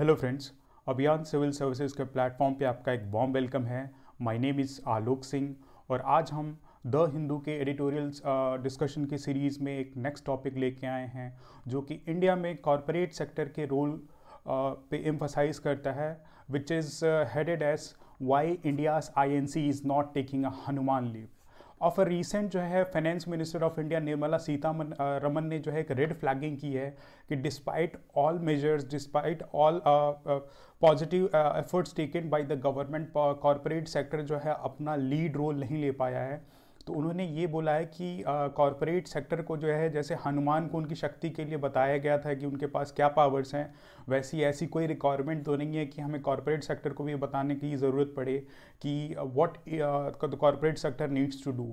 Hello friends Abhiyan civil services के platform पे आपका एक बॉम वेलकम है my name is Alok Singh और आज हम द हिंदू के एडिटोरियल्स डिस्कशन uh, की सीरीज़ में एक नेक्स्ट टॉपिक लेके आए हैं जो कि इंडिया में कॉरपोरेट सेक्टर के रोल uh, पे एम्फोसाइज करता है which is headed as why India's I N C is not taking a Hanuman leap of a recent जो है finance minister of India Nirmala Sitharaman ने जो है एक रेड फ्लैगिंग की है कि despite all measures despite all positive efforts taken by the government corporate sector जो है अपना लीड रोल नहीं ले पाया है तो उन्होंने ये बोला है कि कॉरपोरेट सेक्टर को जो है जैसे हनुमान को उनकी शक्ति के लिए बताया गया था कि उनके पास क्या पावर्स हैं वैसी ऐसी कोई रिक्वायरमेंट तो नहीं है कि हमें कॉरपोरेट सेक्टर को भी बताने की ज़रूरत पड़े कि what corporate sector needs to do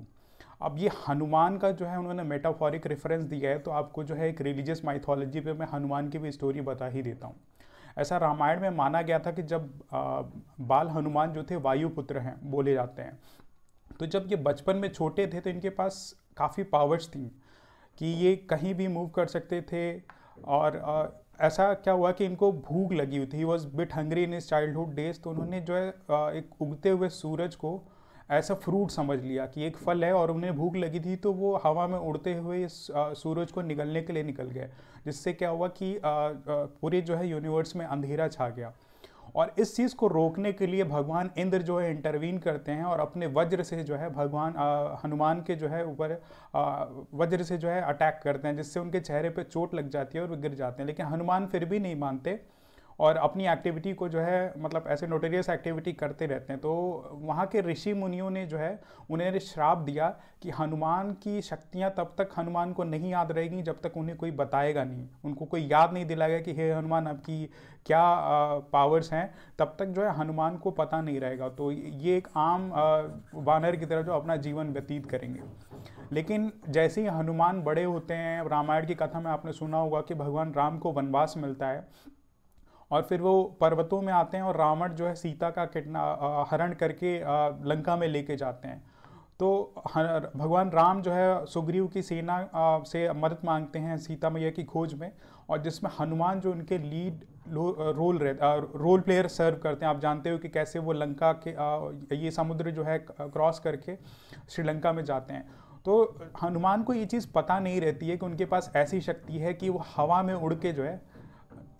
अब ये हनुमान का जो है उन्होंने मेटाफॉरिक रेफरेंस दिया है तो आपको जो है एक रिलीजियस माइथोलॉजी पे मैं हनुमान की भी स्टोरी बता ही देता हूँ ऐसा रामायण में माना गया था कि जब आ, बाल हनुमान जो थे वायुपुत्र हैं बोले जाते हैं तो जब ये बचपन में छोटे थे तो इनके पास काफ़ी पावर्स थी कि ये कहीं भी मूव कर सकते थे और आ, ऐसा क्या हुआ कि इनको भूख लगी हुई थी was bit hungry in his childhood days तो उन्होंने जो है एक उगते हुए सूरज को ऐसा फ्रूट समझ लिया कि एक फल है और उन्हें भूख लगी थी तो वो हवा में उड़ते हुए सूरज को निगलने के लिए निकल गए जिससे क्या हुआ कि पूरे जो है यूनिवर्स में अंधेरा छा गया और इस चीज़ को रोकने के लिए भगवान इंद्र जो है इंटरवीन करते हैं और अपने वज्र से जो है भगवान हनुमान के जो है ऊपर वज्र से जो है अटैक करते हैं जिससे उनके चेहरे पर चोट लग जाती है और वे गिर जाते हैं लेकिन हनुमान फिर भी नहीं मानते और अपनी एक्टिविटी को जो है मतलब ऐसे नोटेरियस एक्टिविटी करते रहते हैं तो वहाँ के ऋषि मुनियों ने जो है उन्हें श्राप दिया कि हनुमान की शक्तियाँ तब तक हनुमान को नहीं याद रहेगी जब तक उन्हें कोई बताएगा नहीं उनको कोई याद नहीं दिलाएगा कि हे हनुमान आपकी क्या पावर्स हैं तब तक जो है हनुमान को पता नहीं रहेगा तो ये एक आम वानर की तरह जो अपना जीवन व्यतीत करेंगे लेकिन जैसे ही हनुमान बड़े होते हैं रामायण की कथा में आपने सुना होगा कि भगवान राम को वनवास मिलता है और फिर वो पर्वतों में आते हैं और रावण जो है सीता का कितना हरण करके लंका में लेके जाते हैं तो भगवान राम जो है सुग्रीव की सेना से मदद मांगते हैं सीता मैया की खोज में और जिसमें हनुमान जो उनके लीड रोल रहते रोल प्लेयर सर्व करते हैं आप जानते हो कि कैसे वो लंका के ये समुद्र जो है क्रॉस करके श्रीलंका में जाते हैं तो हनुमान को ये चीज़ पता नहीं रहती है कि उनके पास ऐसी शक्ति है कि वो हवा में उड़ के जो है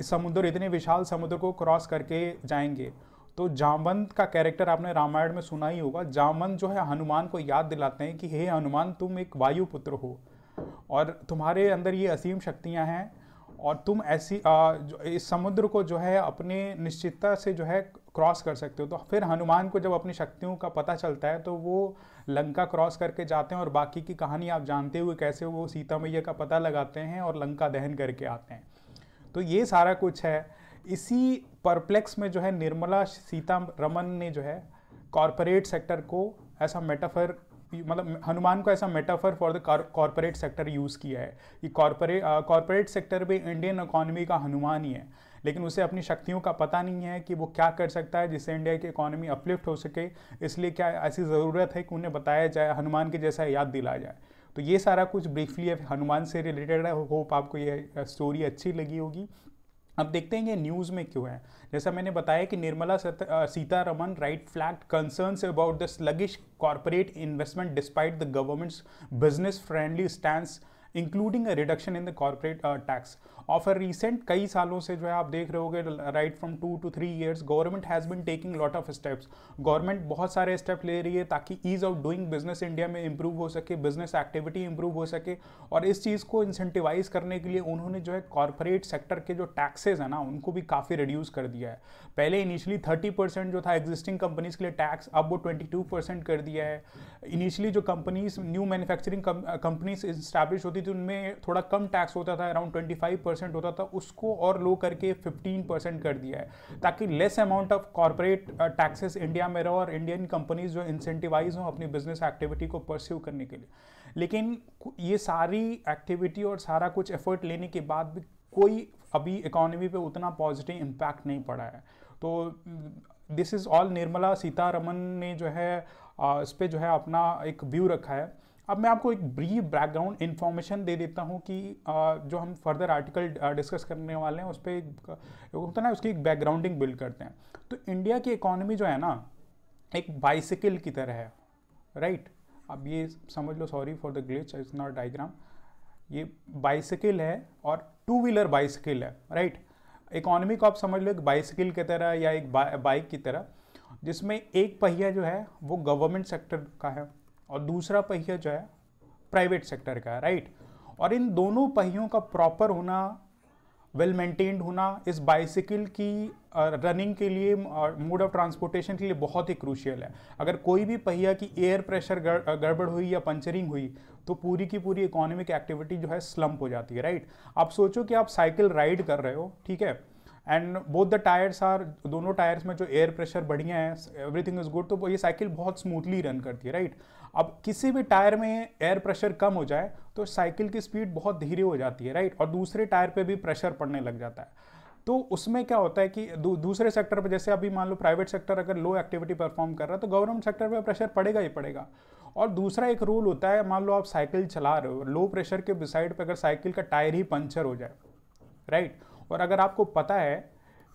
समुद्र इतने विशाल समुद्र को क्रॉस करके जाएंगे तो जामवंत का कैरेक्टर आपने रामायण में सुना ही होगा जामवंत जो है हनुमान को याद दिलाते हैं कि हे हनुमान तुम एक वायुपुत्र हो और तुम्हारे अंदर ये असीम शक्तियाँ हैं और तुम ऐसी आ, इस समुद्र को जो है अपने निश्चितता से जो है क्रॉस कर सकते हो तो फिर हनुमान को जब अपनी शक्तियों का पता चलता है तो वो लंका क्रॉस करके जाते हैं और बाकी की कहानी आप जानते हुए कैसे वो सीता मैया का पता लगाते हैं और लंका दहन करके आते हैं तो ये सारा कुछ है इसी परप्लेक्स में जो है निर्मला सीतारमन ने जो है कॉरपोरेट सेक्टर को ऐसा मेटाफर मतलब हनुमान को ऐसा metaphor for the corporate sector use किया है कि कॉरपोरेट कॉरपोरेट सेक्टर भी इंडियन इकोनॉमी का हनुमान ही है लेकिन उसे अपनी शक्तियों का पता नहीं है कि वो क्या कर सकता है जिससे इंडिया की इकोनॉमी अपलिफ्ट हो सके इसलिए क्या ऐसी ज़रूरत है कि उन्हें बताया जाए हनुमान के जैसा याद दिलाया जाए तो ये सारा कुछ ब्रीफली हनुमान से रिलेटेड है होप आपको ये स्टोरी अच्छी लगी होगी अब देखते हैं ये न्यूज़ में क्यों है जैसा मैंने बताया कि Nirmala Sitharaman red flagged concerns about the sluggish corporate investment despite the government's business friendly stand including a reduction in the corporate tax over recent कई सालों से जो है आप देख रहे होगे right from two two three years government has been taking lot of steps government बहुत सारे स्टेप ले रही है ताकि ease of doing business India में इंप्रूव हो सके बिजनेस एक्टिविटी इंप्रूव हो सके और इस चीज़ को इंसेंटिवाइज करने के लिए उन्होंने जो है कॉरपोरेट सेक्टर के जो टैक्सेज हैं ना उनको भी काफ़ी रिड्यूस कर दिया है पहले इनिशियली थर्टी परसेंट जो था एग्जिस्टिंग कंपनीज के लिए टैक्स अब वो ट्वेंटी टू परसेंट कर दिया है इनिशियली जो companies new manufacturing companies establish होती थी उनमें थोड़ा कम टैक्स होता था अराउंड 25 परसेंट होता था उसको और लो करके 15 परसेंट कर दिया है ताकि less amount of corporate taxes India में रहो और इंडियन कंपनीज जो इंसेंटिवाइज हों अपनी बिजनेस एक्टिविटी को परस्यू करने के लिए लेकिन ये सारी एक्टिविटी और सारा कुछ एफर्ट लेने के बाद भी कोई अभी इकोनॉमी पे उतना पॉजिटिव इम्पैक्ट नहीं पड़ा है तो this is all Nirmala Sitharaman ने जो है इस पर जो है अपना एक व्यू रखा है अब मैं आपको एक ब्रीफ बैकग्राउंड इन्फॉर्मेशन दे देता हूँ कि जो हम फर्दर आर्टिकल डिस्कस करने वाले हैं उस पर होता है ना उसकी एक बैकग्राउंडिंग बिल्ड करते हैं तो इंडिया की इकोनॉमी जो है ना एक बाइसिकल की तरह है राइट right? अब ये समझ लो sorry for the glitch it's not diagram ये बाइसिकल है और टू व्हीलर बाइसिकल है राइट right? इकोनॉमी को आप समझ लो एक बाइसिकल की तरह या एक बाइक की तरह जिसमें एक पहिया जो है वो गवर्नमेंट सेक्टर का है और दूसरा पहिया जो है प्राइवेट सेक्टर का है राइट और इन दोनों पहियों का प्रॉपर होना वेल मेंटेन्ड होना इस बाइसिकल की रनिंग के लिए और मोड ऑफ ट्रांसपोर्टेशन के लिए बहुत ही क्रूशियल है अगर कोई भी पहिया की एयर प्रेशर गड़बड़ हुई या पंचरिंग हुई तो पूरी की पूरी इकोनॉमिक एक्टिविटी जो है स्लम्प हो जाती है राइट आप सोचो कि आप साइकिल राइड कर रहे हो ठीक है and both the tyres are दोनों टायर्स में जो एयर प्रेशर बढ़िया है एवरीथिंग इज़ गुड तो ये साइकिल बहुत स्मूथली रन करती है राइट अब किसी भी टायर में एयर प्रेशर कम हो जाए तो साइकिल की स्पीड बहुत धीरे हो जाती है राइट और दूसरे टायर पे भी प्रेशर पड़ने लग जाता है तो उसमें क्या होता है कि दू, दूसरे सेक्टर पर जैसे अभी मान लो प्राइवेट सेक्टर अगर लो एक्टिविटी परफॉर्म कर रहा है तो गवर्नमेंट सेक्टर पर प्रेशर पड़ेगा ही पड़ेगा और दूसरा एक रूल होता है मान लो आप साइकिल चला रहे हो लो प्रेशर के साइड पर अगर साइकिल का टायर ही पंचर हो जाए राइट और अगर आपको पता है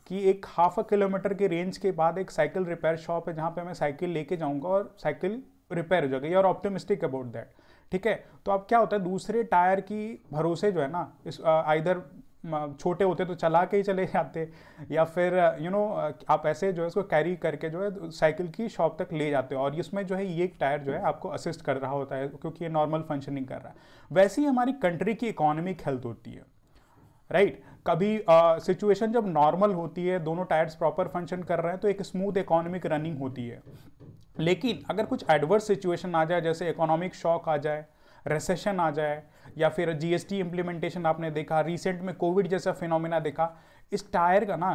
कि एक हाफ अ किलोमीटर के रेंज के बाद एक साइकिल रिपेयर शॉप है जहाँ पे मैं साइकिल लेके जाऊँगा और साइकिल रिपेयर हो जाएगी you are optimistic about that ठीक है तो अब क्या होता है दूसरे टायर की भरोसे जो है ना इस आइधर छोटे होते तो चला के ही चले जाते या फिर यू you नो know, आप ऐसे जो है उसको कैरी करके जो है साइकिल की शॉप तक ले जाते हो और इसमें जो है ये एक टायर जो है आपको असिस्ट कर रहा होता है क्योंकि ये नॉर्मल फंक्शनिंग कर रहा है वैसे ही हमारी कंट्री की इकोनॉमिक हेल्थ होती है राइट right? कभी सिचुएशन जब नॉर्मल होती है दोनों टायर्स प्रॉपर फंक्शन कर रहे हैं तो एक स्मूथ इकोनॉमिक रनिंग होती है लेकिन अगर कुछ एडवर्स सिचुएशन आ जाए जैसे इकोनॉमिक शॉक आ जाए रिसेशन आ जाए या फिर जीएसटी इंप्लीमेंटेशन आपने देखा रिसेंट में कोविड जैसा फिनोमिना देखा इस टायर का ना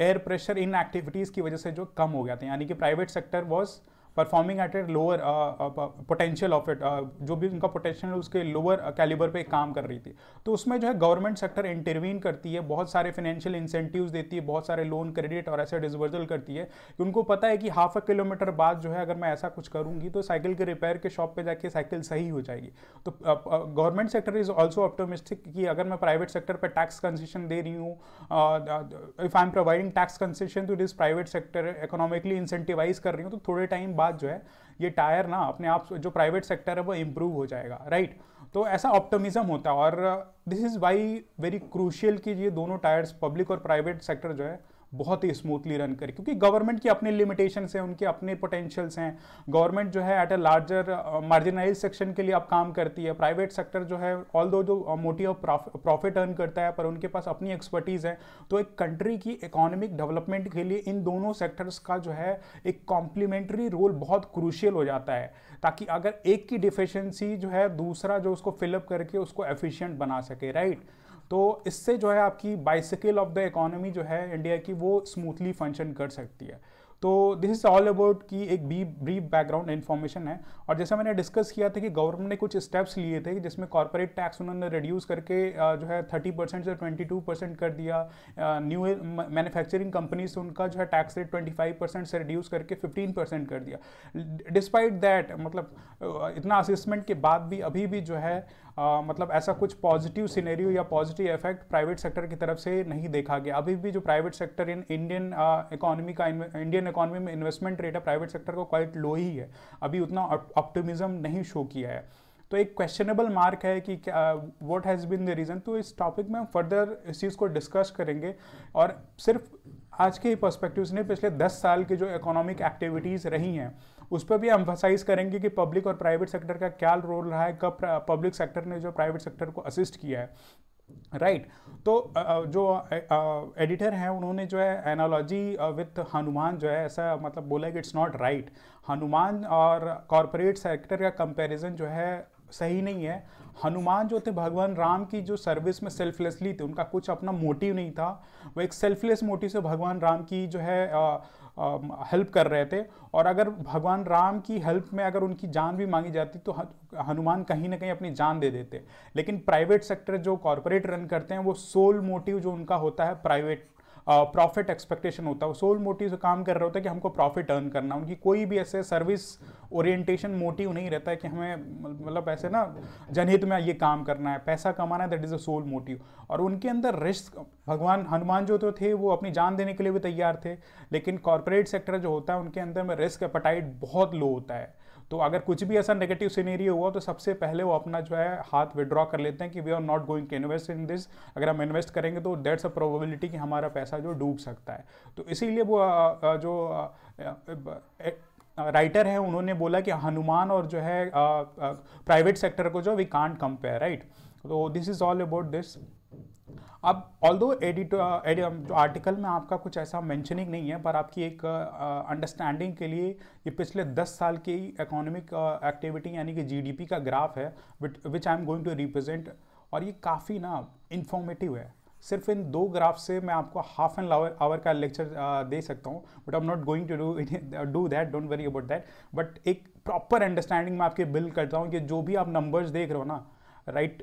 एयर प्रेशर इन एक्टिविटीज़ की वजह से जो कम हो गया था यानी कि private sector was performing at a lower potential of it जो भी उनका पोटेंशियल उसके लोअर कैलिबर uh, पे काम कर रही थी तो उसमें जो है गवर्नमेंट सेक्टर इंटरवीन करती है बहुत सारे फाइनेंशियल इंसेंटिव देती है बहुत सारे लोन क्रेडिट और ऐसे डिस्वर्जल करती है कि उनको पता है कि हाफ अ किलोमीटर बाद जो है अगर मैं ऐसा कुछ करूँगी तो साइकिल के रिपेयर के शॉप पर जाके साइकिल सही हो जाएगी तो government sector is also optimistic कि अगर मैं प्राइवेट सेक्टर पर टैक्स कंसेशन दे रही हूँ if I am providing tax concession to this private sector economically incentivize कर रही हूँ तो थोड़े टाइम बाद जो है ये टायर ना अपने आप जो प्राइवेट सेक्टर है वो इम्प्रूव हो जाएगा राइट तो ऐसा ऑप्टमिज्म होता है और this is why very crucial कि ये दोनों टायर्स पब्लिक और प्राइवेट सेक्टर जो है बहुत ही स्मूथली रन करे क्योंकि गवर्नमेंट की अपने लिमिटेशन हैं उनके अपने पोटेंशियल्स हैं गवर्नमेंट जो है at a larger marginalize section के लिए अब काम करती है प्राइवेट सेक्टर जो है ऑल दो जो uh, मोटी ऑफ प्रॉफिट अर्न करता है पर उनके पास अपनी एक्सपर्टीज़ है तो एक कंट्री की इकोनॉमिक डेवलपमेंट के लिए इन दोनों सेक्टर्स का जो है एक कॉम्प्लीमेंट्री रोल बहुत क्रूशियल हो जाता है ताकि अगर एक की डिफिशेंसी जो है दूसरा जो उसको फिलअप करके उसको एफिशियंट बना सके राइट right? तो इससे जो है आपकी बाइसिकल ऑफ द इकोनॉमी जो है इंडिया की वो स्मूथली फंक्शन कर सकती है तो दिस इज़ ऑल अबाउट की एक बी ब्रीफ बैकग्राउंड इन्फॉर्मेशन है और जैसा मैंने डिस्कस किया था कि गवर्नमेंट ने कुछ स्टेप्स लिए थे जिसमें कॉरपोरेट टैक्स उन्होंने रिड्यूस करके जो है 30 परसेंट से 22 परसेंट कर दिया न्यू मैन्युफैक्चरिंग कंपनीज उनका जो है टैक्स रेट 25 परसेंट से रिड्यूस करके 15 परसेंट कर दिया डिस्पाइट दैट मतलब इतना असिसमेंट के बाद भी अभी भी जो है आ, मतलब ऐसा कुछ पॉजिटिव सिनेरियो या पॉजिटिव इफेक्ट प्राइवेट सेक्टर की तरफ से नहीं देखा गया अभी भी जो private sector in Indian economy का इंडियन इकोनॉमी में इन्वेस्टमेंट रेट है प्राइवेट सेक्टर का क्वाइट लो ही है अभी उतना ऑप्टिमिज्म नहीं शो किया है तो एक क्वेश्चनेबल मार्क है कि what has been the reason तो इस टॉपिक में हम फर्दर इस चीज़ को डिस्कस करेंगे और सिर्फ आज के ही पर्स्पेक्टिव ने पिछले 10 साल की जो इकोनॉमिक एक्टिविटीज़ रही हैं उस पर भी एम्फोसाइज करेंगे कि पब्लिक और प्राइवेट सेक्टर का क्या रोल रहा है कब पब्लिक सेक्टर ने जो प्राइवेट सेक्टर को असिस्ट किया है राइट right. तो जो एडिटर हैं उन्होंने जो है एनालॉजी विथ हनुमान जो है ऐसा मतलब बोला कि इट्स नॉट राइट हनुमान और कॉरपोरेट सेक्टर का कंपैरिजन जो है सही नहीं है हनुमान जो थे भगवान राम की जो सर्विस में सेल्फलेसली थे उनका कुछ अपना मोटिव नहीं था वो एक सेल्फलेस मोटिव से भगवान राम की जो है हेल्प um, कर रहे थे और अगर भगवान राम की हेल्प में अगर उनकी जान भी मांगी जाती तो हनुमान कहीं ना कहीं अपनी जान दे देते लेकिन प्राइवेट सेक्टर जो कॉरपोरेट रन करते हैं वो सोल मोटिव जो उनका होता है प्राइवेट प्रॉफिट एक्सपेक्टेशन होता है सोल मोटिव से काम कर रहे होते हैं कि हमको प्रॉफिट अर्न करना उनकी कोई भी ऐसे सर्विस ओरिएंटेशन मोटिव नहीं रहता है कि हमें मतलब ऐसे ना जनहित में ये काम करना है पैसा कमाना है that is a sole motive और उनके अंदर रिस्क भगवान हनुमान जो तो थे वो अपनी जान देने के लिए भी तैयार थे लेकिन कॉरपोरेट सेक्टर जो होता है उनके अंदर में रिस्क अपटाइट बहुत लो होता है तो अगर कुछ भी ऐसा नेगेटिव सीनेरी हुआ तो सबसे पहले वो अपना जो है हाथ विड्रॉ कर लेते हैं कि we are not going to invest in this अगर हम इन्वेस्ट करेंगे तो डेट्स अ प्रोबेबिलिटी कि हमारा पैसा जो डूब सकता है तो इसीलिए वो जो राइटर है उन्होंने बोला कि हनुमान और जो है प्राइवेट सेक्टर को जो वी कांट कंपेयर राइट तो this is all about this अब ऑल दो एडिट आर्टिकल में आपका कुछ ऐसा मैंशनिंग नहीं है पर आपकी एक अंडरस्टैंडिंग uh, के लिए ये पिछले 10 साल की इकोनॉमिक एक्टिविटी uh, यानी कि जीडीपी का ग्राफ है which I am going to represent और ये काफ़ी ना इन्फॉर्मेटिव है सिर्फ इन दो ग्राफ से मैं आपको हाफ एन आवर आवर का लेक्चर uh, दे सकता हूँ but I am not going to do do that don't worry about that but एक प्रॉपर अंडरस्टैंडिंग मैं आपके बिल्ड करता हूँ कि जो भी आप नंबर्स देख रहे हो ना राइट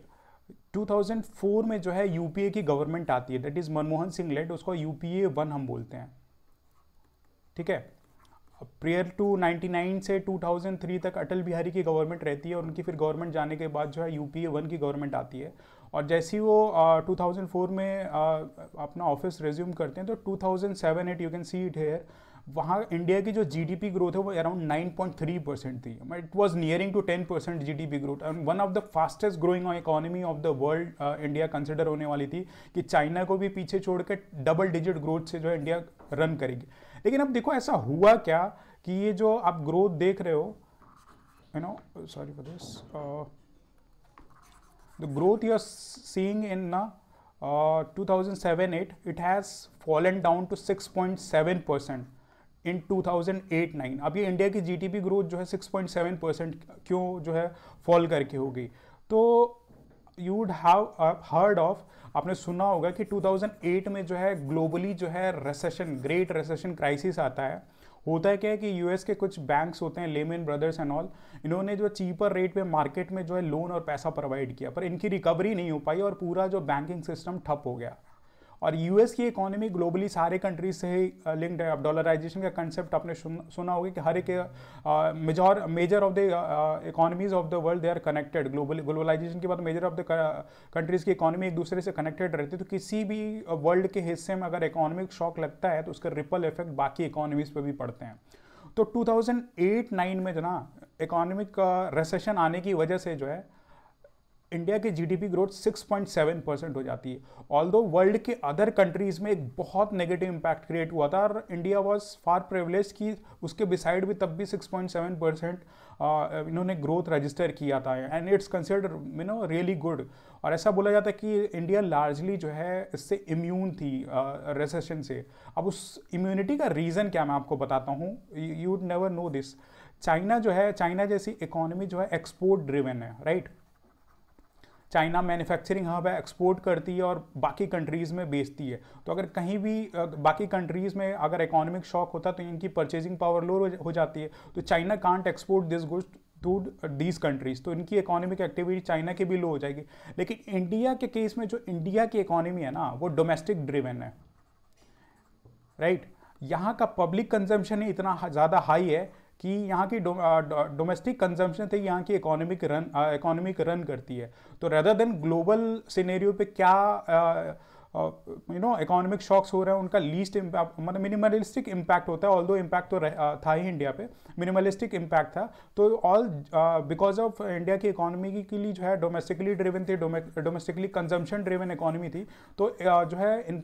2004 में जो है यूपीए की गवर्नमेंट आती है that is Manmohan Singh let उसको यूपीए वन हम बोलते हैं ठीक है प्रेयर टू 99 से 2003 तक अटल बिहारी की गवर्नमेंट रहती है और उनकी फिर गवर्नमेंट जाने के बाद जो है यूपीए वन की गवर्नमेंट आती है और जैसे ही वो आ, 2004 में आ, अपना ऑफिस रेज्यूम करते हैं तो 2007 eight you can see it here वहाँ इंडिया की जो जीडीपी ग्रोथ है वो अराउंड 9.3 परसेंट थी it was nearing to 10 percent G growth and one of the fastest growing economy of the world India consider होने वाली थी कि चाइना को भी पीछे छोड़ के डबल डिजिट ग्रोथ से जो है इंडिया रन करेगी लेकिन अब देखो ऐसा हुआ क्या कि ये जो आप ग्रोथ देख रहे हो for this the growth you are seeing in ना two thousand seven eight it has fallen down to six point seven percent in 2008-9 अब ये इंडिया की जीडीपी ग्रोथ जो है 6.7 परसेंट क्यों जो है फॉल करके होगी तो you would have heard of आपने सुना होगा कि 2008 में जो है ग्लोबली जो है रेसेशन ग्रेट रेसेशन क्राइसिस आता है होता है क्या है कि यूएस के कुछ बैंक्स होते हैं लेमेन ब्रदर्स एंड ऑल इन्होंने जो चीपर रेट पे मार्केट में जो है लोन और पैसा प्रोवाइड किया पर इनकी रिकवरी नहीं हो पाई और पूरा जो बैंकिंग सिस्टम ठप हो गया और यूएस की इकोनॉमी ग्लोबली सारे कंट्रीज से ही लिंक्ड uh, है अब डॉलराइजेशन का कंसेप्ट आपने सुना होगा कि हर एक major major of the economies of the world they are connected global globalization के बाद मेजर ऑफ द कंट्रीज की इकोनॉमी एक दूसरे से कनेक्टेड रहती है तो किसी भी वर्ल्ड uh, के हिस्से में अगर इकोनॉमिक शॉक लगता है तो उसका रिपल इफेक्ट बाकी इकोनॉमीज पर भी पड़ते हैं तो टू थाउजेंड में जो ना इकोनॉमिक रिसेशन uh, आने की वजह से जो है इंडिया की जीडीपी ग्रोथ 6.7 परसेंट हो जाती है ऑल दो वर्ल्ड के अदर कंट्रीज़ में एक बहुत नेगेटिव इम्पैक्ट क्रिएट हुआ था और इंडिया वॉज फार प्रिवलेज कि उसके बिसाइड भी तब भी 6.7 परसेंट इन्होंने ग्रोथ रजिस्टर किया था and it's consider you know really good और ऐसा बोला जाता है कि इंडिया लार्जली जो है इससे इम्यून थी रेसेशन uh, से अब उस इम्यूनिटी का रीज़न क्या मैं आपको बताता हूँ you never know this China जो है चाइना जैसी इकोनॉमी जो है एक्सपोर्ट ड्रिवेन है right right? China manufacturing hub है एक्सपोर्ट करती है और बाकी कंट्रीज़ में बेचती है तो अगर कहीं भी बाकी कंट्रीज़ में अगर इकोनॉमिक शॉक होता तो इनकी परचेजिंग पावर लो हो जाती है तो China can't export this goods to these countries तो इनकी इकोनॉमिक एक्टिविटी चाइना की भी लो हो जाएगी लेकिन इंडिया के केस में जो इंडिया की इकोनॉमी है ना वो डोमेस्टिक ड्रिवेन है राइट right? यहाँ का पब्लिक कंजम्पशन ही इतना ज़्यादा हाई है कि यहाँ की डोमेस्टिक कंजम्पशन थे यहाँ की इकोनॉमिक रन इकोनॉमिक रन करती है तो रेदर देन ग्लोबल सिनेरियो पे क्या यू नो इकोनॉमिक शॉक्स हो रहे हैं उनका लीस्ट इम्पैक्ट मतलब मिनिमलिस्टिक इम्पैक्ट होता है ऑल दो इम्पैक्ट तो था ही इंडिया पे मिनिमलिस्टिक इम्पैक्ट था तो ऑल बिकॉज ऑफ इंडिया की इकोनॉमी के लिए जो है डोमेस्टिकली ड्रिवन थी डोमेस्टिकली कंजम्पशन ड्रिवन इकोनॉमी थी तो uh, जो है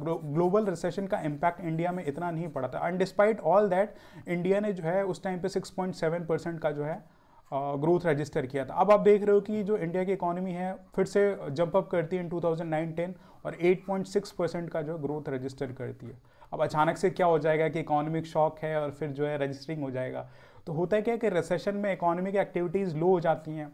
ग्लोबल रिसेशन का इम्पैक्ट इंडिया में इतना नहीं पड़ा था and despite all that India ने जो है उस टाइम पे सिक्स परसेंट का जो है ग्रोथ रजिस्टर किया था अब आप देख रहे हो कि जो इंडिया की इकोनॉमी है फिर से जंप अप करती है इन 2009-10 और 8.6 परसेंट का जो ग्रोथ रजिस्टर करती है अब अचानक से क्या हो जाएगा कि इकोनॉमिक शॉक है और फिर जो है रजिस्टरिंग हो जाएगा तो होता है क्या कि रिसेशन में इकोनॉमिक एक्टिविटीज़ लो हो जाती हैं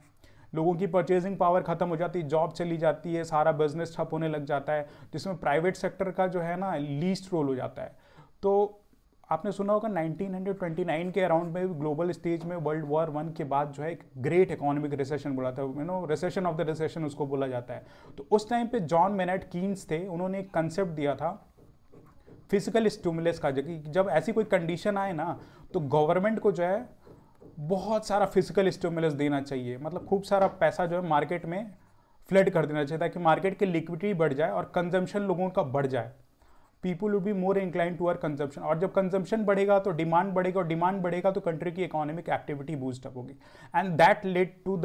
लोगों की परचेजिंग पावर खत्म हो जाती है जॉब चली जाती है सारा बिजनेस ठप होने लग जाता है जिसमें प्राइवेट सेक्टर का जो है ना लीस्ट रोल हो जाता है तो आपने सुना होगा 1929 के अराउंड में ग्लोबल स्टेज में वर्ल्ड वॉर वन के बाद जो है एक ग्रेट इकोनॉमिक रिसेशन बोला था you know recession of the recession उसको बोला जाता है तो उस टाइम पे जॉन मेनेट कीन्स थे उन्होंने एक कंसेप्ट दिया था फिजिकल स्टूमुलस का जब ऐसी कोई कंडीशन आए ना तो गवर्नमेंट को जो है बहुत सारा फिजिकल स्टूमुलस देना चाहिए मतलब खूब सारा पैसा जो है मार्केट में फ्लड कर देना चाहिए ताकि मार्केट की लिक्विडिटी बढ़ जाए और कंजम्पशन लोगों का बढ़ जाए people would be more incline to our consumption और जब कंजम्पशन बढ़ेगा तो डिमांड बढ़ेगा और डिमांड बढ़ेगा तो कंट्री की इकोनॉमिक एक्टिविटी बूस्ट अप होगी and that led to the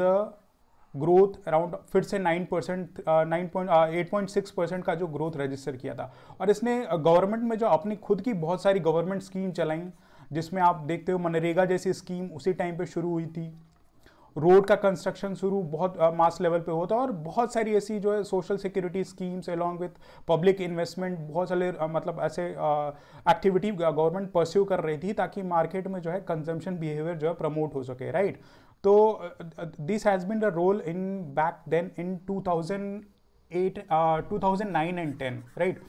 growth around फिर से nine percent nine point eight point six percent का जो ग्रोथ रजिस्टर किया था और इसने गवर्नमेंट uh, में जो अपनी खुद की बहुत सारी गवर्नमेंट स्कीम चलाई जिसमें आप देखते हो मनरेगा जैसी स्कीम उसी टाइम पे शुरू हुई थी रोड का कंस्ट्रक्शन शुरू बहुत मास लेवल पे होता है और बहुत सारी ऐसी जो है social security schemes along with public investment बहुत सारे मतलब ऐसे एक्टिविटी गवर्नमेंट परस्यू कर रही थी ताकि मार्केट में जो है कंजम्पशन बिहेवियर जो है प्रमोट हो सके राइट तो this has been the role in back then in two thousand eight two thousand nine and ten right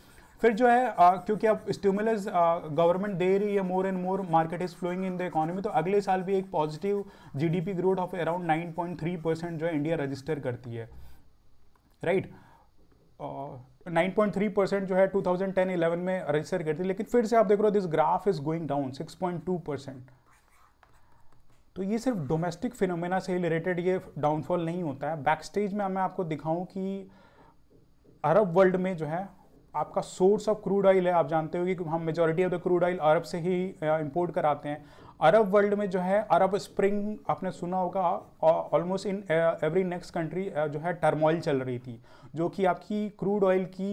फिर जो है आ, क्योंकि अब स्टिमुलस गवर्नमेंट दे रही है more and more market is flowing in the economy तो अगले साल भी एक positive GDP growth of around 9.3 percent जो है इंडिया रजिस्टर करती है right nine point three percent जो है टू थाउजेंड टेन इलेवन में रजिस्टर करती है लेकिन फिर से आप देख रहे हो this graph is going down six point two percent तो ये सिर्फ डोमेस्टिक फिनोमेना से रिलेटेड ये डाउनफॉल नहीं होता है बैक स्टेज में मैं आपको दिखाऊं कि अरब वर्ल्ड में जो है आपका सोर्स ऑफ क्रूड ऑयल है आप जानते हो कि हम majority of the crude oil अरब से ही इंपोर्ट कराते हैं अरब वर्ल्ड में जो है अरब स्प्रिंग आपने सुना होगा almost in every next country जो है टर्मोइल चल रही थी जो कि आपकी क्रूड ऑयल की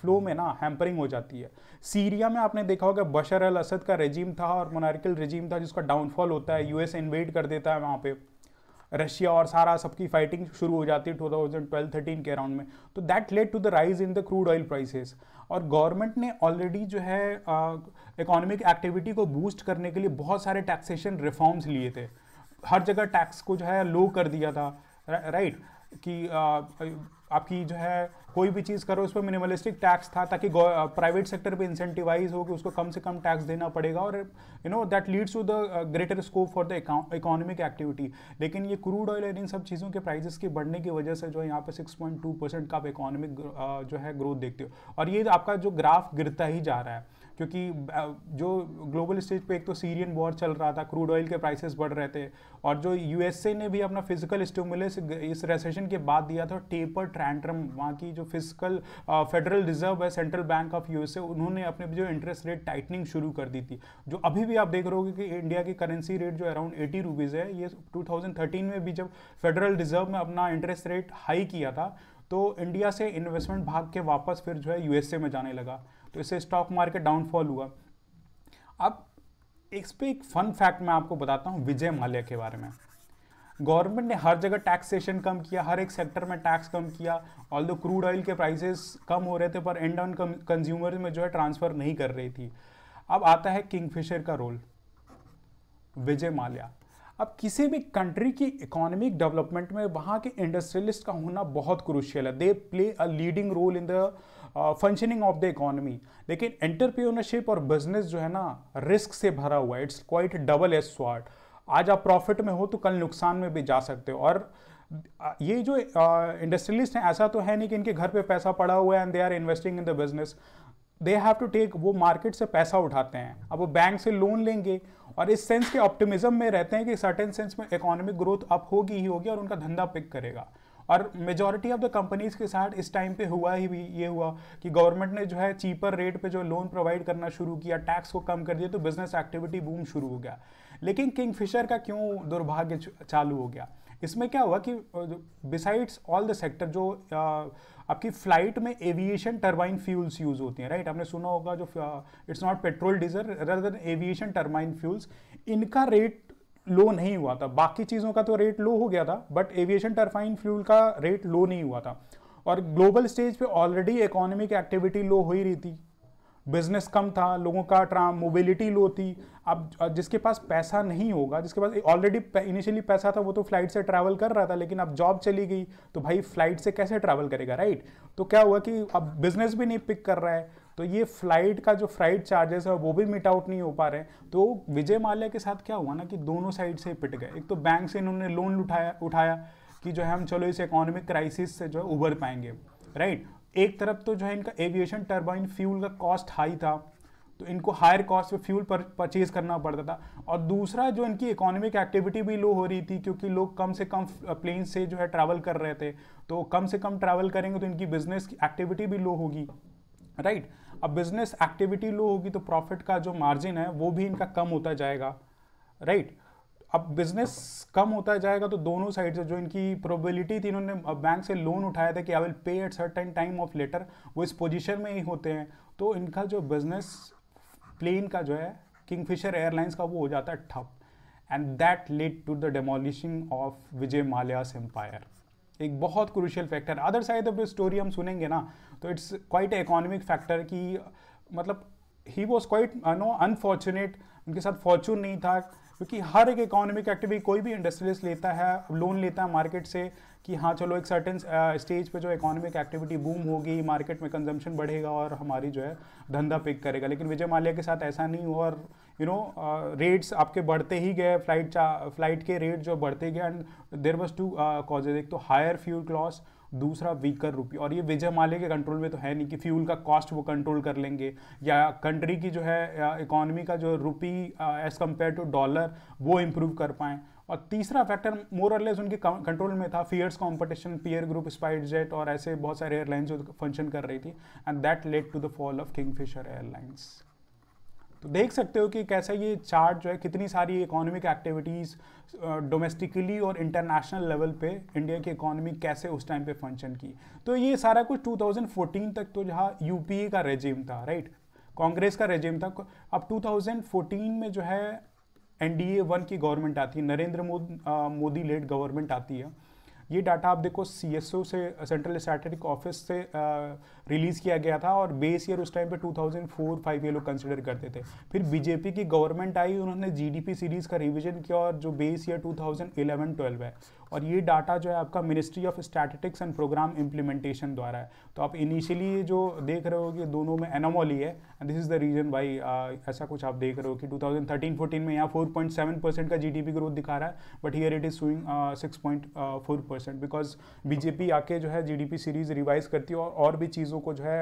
फ्लो में ना हैम्परिंग हो जाती है सीरिया में आपने देखा होगा बशर अल असद का रजीम था और मोनारिकल रजीम था जिसका डाउनफॉल होता है यूएस इन्वेड कर देता है वहाँ पर रशिया और सारा सबकी फाइटिंग शुरू हो जाती है टू थाउजेंड ट्वेल्व थर्टीन के अराउंड में तो that led to the rise in the crude oil prices और गवर्नमेंट ने ऑलरेडी जो है इकोनॉमिक एक्टिविटी को बूस्ट करने के लिए बहुत सारे टैक्सेशन रिफॉर्म्स लिए थे हर जगह टैक्स को जो है लो कर दिया था राइट कि आपकी जो है कोई भी चीज़ करो उस पर मिनिमलिस्टिक टैक्स था ताकि प्राइवेट सेक्टर पे इंसेंटिवाइज हो कि उसको कम से कम टैक्स देना पड़ेगा और you know that leads to the greater scope for the economic activity लेकिन ये क्रूड ऑयल एंड इन सब चीज़ों के प्राइजेस के बढ़ने की वजह से जो है यहाँ पे 6.2 परसेंट का आप इकोनॉमिक जो है ग्रोथ देखते हो और ये आपका जो ग्राफ गिरता ही जा रहा है क्योंकि जो ग्लोबल स्टेज पे एक तो सीरियन वॉर चल रहा था क्रूड ऑयल के प्राइसेस बढ़ रहे थे और जो यूएसए ने भी अपना फिजिकल स्टिमुलस इस रेसेशन के बाद दिया था टेपर ट्रैंट्रम वहाँ की जो फिजिकल फेडरल रिजर्व है सेंट्रल बैंक ऑफ यूएसए उन्होंने अपने जो इंटरेस्ट रेट टाइटनिंग शुरू कर दी थी जो अभी भी आप देख रहे हो कि इंडिया की करेंसी रेट जो अराउंड एटी रुपीज़ है ये टू में भी जब फेडरल रिजर्व ने अपना इंटरेस्ट रेट हाई किया था तो इंडिया से इन्वेस्टमेंट भाग के वापस फिर जो है यूएसए में जाने लगा तो इससे स्टॉक मार्केट डाउनफॉल हुआ अब इस पर एक फन फैक्ट मैं आपको बताता हूँ विजय माल्या के बारे में गवर्नमेंट ने हर जगह टैक्सेशन कम किया हर एक सेक्टर में टैक्स कम किया ऑल दो क्रूड ऑयल के प्राइसेस कम हो रहे थे पर एंड ऑन कंज्यूमर में जो है ट्रांसफ़र नहीं कर रही थी अब आता है किंगफिशर का रोल विजय माल्या अब किसी भी कंट्री की इकोनॉमिक डेवलपमेंट में वहाँ के इंडस्ट्रियलिस्ट का होना बहुत क्रुशियल है they play a leading role in the functioning of the economy लेकिन एंटरप्रीनरशिप और बिजनेस जो है ना रिस्क से भरा हुआ है it's quite double edge sword आज आप प्रॉफिट में हो तो कल नुकसान में भी जा सकते हो और ये जो इंडस्ट्रियलिस्ट हैं ऐसा तो है नहीं कि इनके घर पे पैसा पड़ा हुआ है and they are investing in the business they have to take वो मार्केट से पैसा उठाते हैं अब वो बैंक से लोन लेंगे और इस सेंस के ऑप्टिमिज्म में रहते हैं कि सर्टेन सेंस में इकोनॉमिक ग्रोथ अप होगी ही होगी और उनका धंधा पिक करेगा और मेजॉरिटी ऑफ द कंपनीज़ के साथ इस टाइम पे हुआ ही भी ये हुआ कि गवर्नमेंट ने जो है चीपर रेट पे जो लोन प्रोवाइड करना शुरू किया टैक्स को कम कर दिया तो बिज़नेस एक्टिविटी बूम शुरू हो गया लेकिन किंग फिशर का क्यों दुर्भाग्य चालू हो गया इसमें क्या हुआ कि बिसाइड्स ऑल द सेक्टर जो आपकी फ्लाइट में एविएशन टर्बाइन फ्यूल्स यूज़ होते हैं राइट आपने सुना होगा जो it's not petrol diesel rather aviation turbine fuels इनका रेट लो नहीं हुआ था बाकी चीज़ों का तो रेट लो हो गया था बट एविएशन टर्फाइन फ्यूल का रेट लो नहीं हुआ था और ग्लोबल स्टेज पे ऑलरेडी इकोनॉमिक एक्टिविटी लो हो ही रही थी बिजनेस कम था लोगों का ट्रा मोबिलिटी लो थी अब जिसके पास पैसा नहीं होगा जिसके पास ऑलरेडी इनिशियली पैसा था वो तो फ्लाइट से ट्रैवल कर रहा था लेकिन अब जॉब चली गई तो भाई फ्लाइट से कैसे ट्रैवल करेगा राइट तो क्या हुआ कि अब बिजनेस भी नहीं पिक कर रहा है तो ये फ्लाइट का जो फ्लाइट चार्जेस है वो भी मिट आउट नहीं हो पा रहे तो विजय माल्या के साथ क्या हुआ ना कि दोनों साइड से पिट गए एक तो बैंक से इन्होंने लोन उठाया उठाया कि जो है हम चलो इस इकोनॉमिक क्राइसिस से जो है उभर पाएंगे राइट एक तरफ तो जो है इनका एविएशन टर्बाइन फ्यूल का कॉस्ट हाई था तो इनको हायर कॉस्ट पे फ्यूल पर परचेज करना पड़ता था और दूसरा जो इनकी इकोनॉमिक एक्टिविटी भी लो हो रही थी क्योंकि लोग कम से कम प्लेन से जो है ट्रैवल कर रहे थे तो कम से कम ट्रैवल करेंगे तो इनकी बिजनेस की एक्टिविटी भी लो होगी राइट अब बिजनेस एक्टिविटी लो होगी तो प्रॉफिट का जो मार्जिन है वो भी इनका कम होता जाएगा राइट अब बिजनेस कम होता जाएगा तो दोनों साइड से जो इनकी प्रोबेबिलिटी थी इन्होंने बैंक से लोन उठाया था कि I will pay at certain time of later वो इस पोजीशन में ही होते हैं तो इनका जो बिजनेस प्लेन का जो है किंगफिशर एयरलाइंस का वो हो जाता है ठप and that led to the demolishing of Vijay Mallya's empire एक बहुत crucial factor other side of story हम सुनेंगे ना तो इट्स क्वाइट इकोनॉमिक फैक्टर कि मतलब ही वॉज क्वाइट नो अनफॉर्चुनेट उनके साथ फॉर्चून नहीं था क्योंकि हर एक इकोनॉमिक एक्टिविटी कोई भी इंडस्ट्रियलिस्ट लेता है लोन लेता है मार्केट से कि हाँ चलो एक सर्टेन स्टेज पे जो इकोनॉमिक एक्टिविटी बूम होगी मार्केट में कंजम्पशन बढ़ेगा और हमारी जो है धंधा पिक करेगा लेकिन विजय माल्या के साथ ऐसा नहीं हुआ और यू नो रेट्स आपके बढ़ते ही गए फ्लाइट फ्लाइट के रेट जो बढ़ते गए and there was two causes एक तो हायर फ्यूल क्लॉस दूसरा वीकर रुपये और ये विजय माले के कंट्रोल में तो है नहीं कि फ्यूल का कॉस्ट वो कंट्रोल कर लेंगे या कंट्री की जो है इकोनॉमी का जो rupee as compare to dollar वो इम्प्रूव कर पाएँ और तीसरा फैक्टर मोरलेस उनके कंट्रोल में था fierce competition peer group spite Jet और ऐसे बहुत सारे एयरलाइंस जो फंक्शन कर रही थी and that led to the fall of Kingfisher airlines तो देख सकते हो कि कैसा ये चार्ट जो है कितनी सारी इकोनॉमिक एक्टिविटीज़ डोमेस्टिकली और इंटरनेशनल लेवल पे इंडिया की इकोनॉमी कैसे उस टाइम पे फंक्शन की तो ये सारा कुछ 2014 तक तो जहाँ यूपीए का रेजिम था राइट कांग्रेस का रेजिम था अब 2014 में जो है एनडीए वन की गवर्नमेंट आती है नरेंद्र मोदी लेट गवर्नमेंट आती है ये डाटा आप देखो सी एस ओ से सेंट्रल स्टैटिक ऑफिस से रिलीज़ किया गया था और बेस ईयर उस टाइम पे 2004 फाइव ये लोग कंसिडर करते थे फिर बीजेपी की गवर्नमेंट आई उन्होंने जीडीपी सीरीज़ का रिविजन किया और जो बेस ईयर 2011-12 है और ये डाटा जो है आपका ministry of statistics and programme implementation द्वारा है तो आप इनिशियली जो देख रहे हो कि दोनों में एनोमोली है and this is the reason why ऐसा कुछ आप देख रहे हो कि 2013-14 में यहाँ 4.7 परसेंट का पी ग्रोथ दिखा रहा है but here it is showing six point four percent because BJP आके जो है जीडीपी सीरीज रिवाइज करती है और और भी चीज़ों को जो है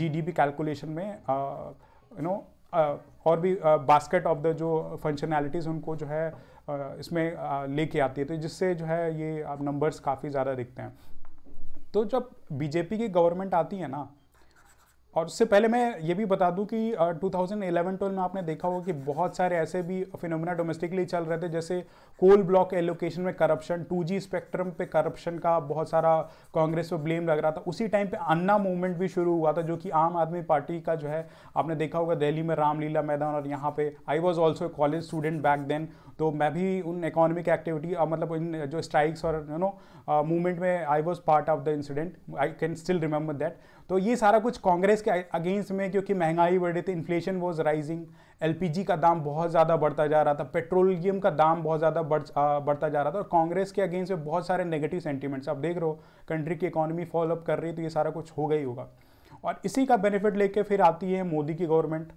जीडीपी कैलकुलेशन में यू uh, नो uh, और भी बास्केट ऑफ द जो फंक्शनैलिटीज़ उनको जो है uh, इसमें लेके आती है तो जिससे जो है ये नंबर्स काफ़ी ज़्यादा दिखते हैं तो जब बीजेपी की गवर्नमेंट आती है ना और उससे पहले मैं ये भी बता दूं कि 2011-12 में आपने देखा होगा कि बहुत सारे ऐसे भी फिनोमिना डोमेस्टिकली चल रहे थे जैसे कोल ब्लॉक एलोकेशन में करप्शन 2G स्पेक्ट्रम पे करप्शन का बहुत सारा कांग्रेस पर ब्लेम लग रहा था उसी टाइम पे अन्ना मूवमेंट भी शुरू हुआ था जो कि आम आदमी पार्टी का जो है आपने देखा होगा दिल्ली में रामलीला मैदान और यहाँ पे I was also college student back then तो मैं भी उन इकोनॉमिक मतलब एक्टिविटी और मतलब इन जो स्ट्राइक्स और यू नो मूवमेंट में I was part of the incident I can still remember that तो ये सारा कुछ कांग्रेस के अगेंस्ट में क्योंकि महंगाई बढ़ रही थी इन्फ्लेशन वॉज राइजिंग एल का दाम बहुत ज़्यादा बढ़ता जा रहा था पेट्रोलियम का दाम बहुत ज़्यादा बढ़ बढ़ता जा रहा था और कांग्रेस के अगेंस्ट में बहुत सारे नेगेटिव सेंटीमेंट्स आप देख रहे हो कंट्री की इकोनॉमी फॉलोअप कर रही है तो ये सारा कुछ हो गई होगा और इसी का बेनिफिट लेके फिर आती है मोदी की गवर्नमेंट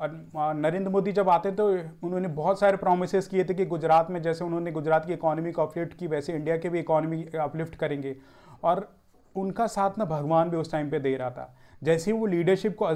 और नरेंद्र मोदी जब आते तो उन्होंने बहुत सारे प्रोमिस किए थे कि गुजरात में जैसे उन्होंने गुजरात की इकोनॉमी को अपलिफ्ट की वैसे इंडिया के भी इकोनॉमी अपलिफ्ट करेंगे और उनका साथ ना भगवान भी उस टाइम पे दे रहा था जैसे ही वो लीडरशिप को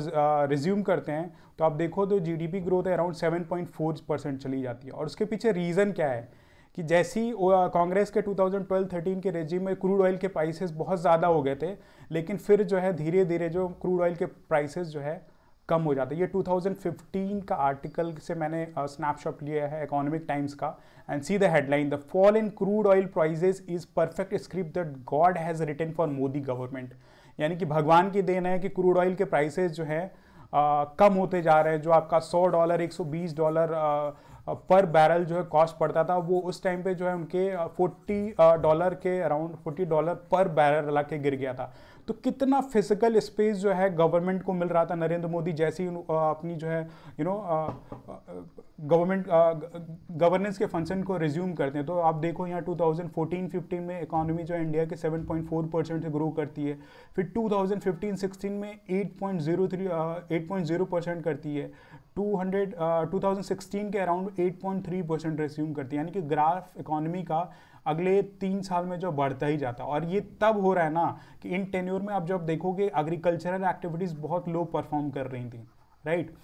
रिज्यूम करते हैं तो आप देखो तो जीडीपी ग्रोथ है अराउंड 7.4 परसेंट चली जाती है और उसके पीछे रीज़न क्या है कि जैसे ही कांग्रेस के 2012-13 के रेजिम में क्रूड ऑयल के प्राइसेस बहुत ज़्यादा हो गए थे लेकिन फिर जो है धीरे धीरे जो क्रूड ऑयल के प्राइसेस जो है कम हो जाता है ये 2015 का आर्टिकल से मैंने स्नैपशॉट लिया है इकोनॉमिक टाइम्स का and see the headline the fall in crude oil prices is perfect script that God has written for Modi government यानी कि भगवान की देन है कि क्रूड ऑयल के प्राइसेज जो है कम होते जा रहे हैं जो आपका 100 डॉलर 120 डॉलर पर बैरल जो है कॉस्ट पड़ता था वो उस टाइम पे जो है उनके 40 डॉलर के अराउंड 40 डॉलर पर बैरल लग के गिर गया था तो कितना फिजिकल स्पेस जो है गवर्नमेंट को मिल रहा था नरेंद्र मोदी जैसी अपनी जो है यू नो गवर्नमेंट गवर्नेंस के फंक्शन को रिज्यूम करते हैं तो आप देखो यहाँ 2014-15 में इकोनॉमी जो है इंडिया के 7.4 परसेंट से ग्रो करती है फिर 2015-16 में 8.03 8.0 परसेंट करती है 200 थाउजेंड 2016 के अराउंड 8.3 परसेंट रिज्यूम करती है यानी कि ग्राफ इकोनॉमी का अगले तीन साल में जो बढ़ता ही जाता है और ये तब हो रहा है ना कि इन टेन्योर में आप जब देखोगे एग्रीकल्चरल एक्टिविटीज़ बहुत लो परफॉर्म कर रही थी राइट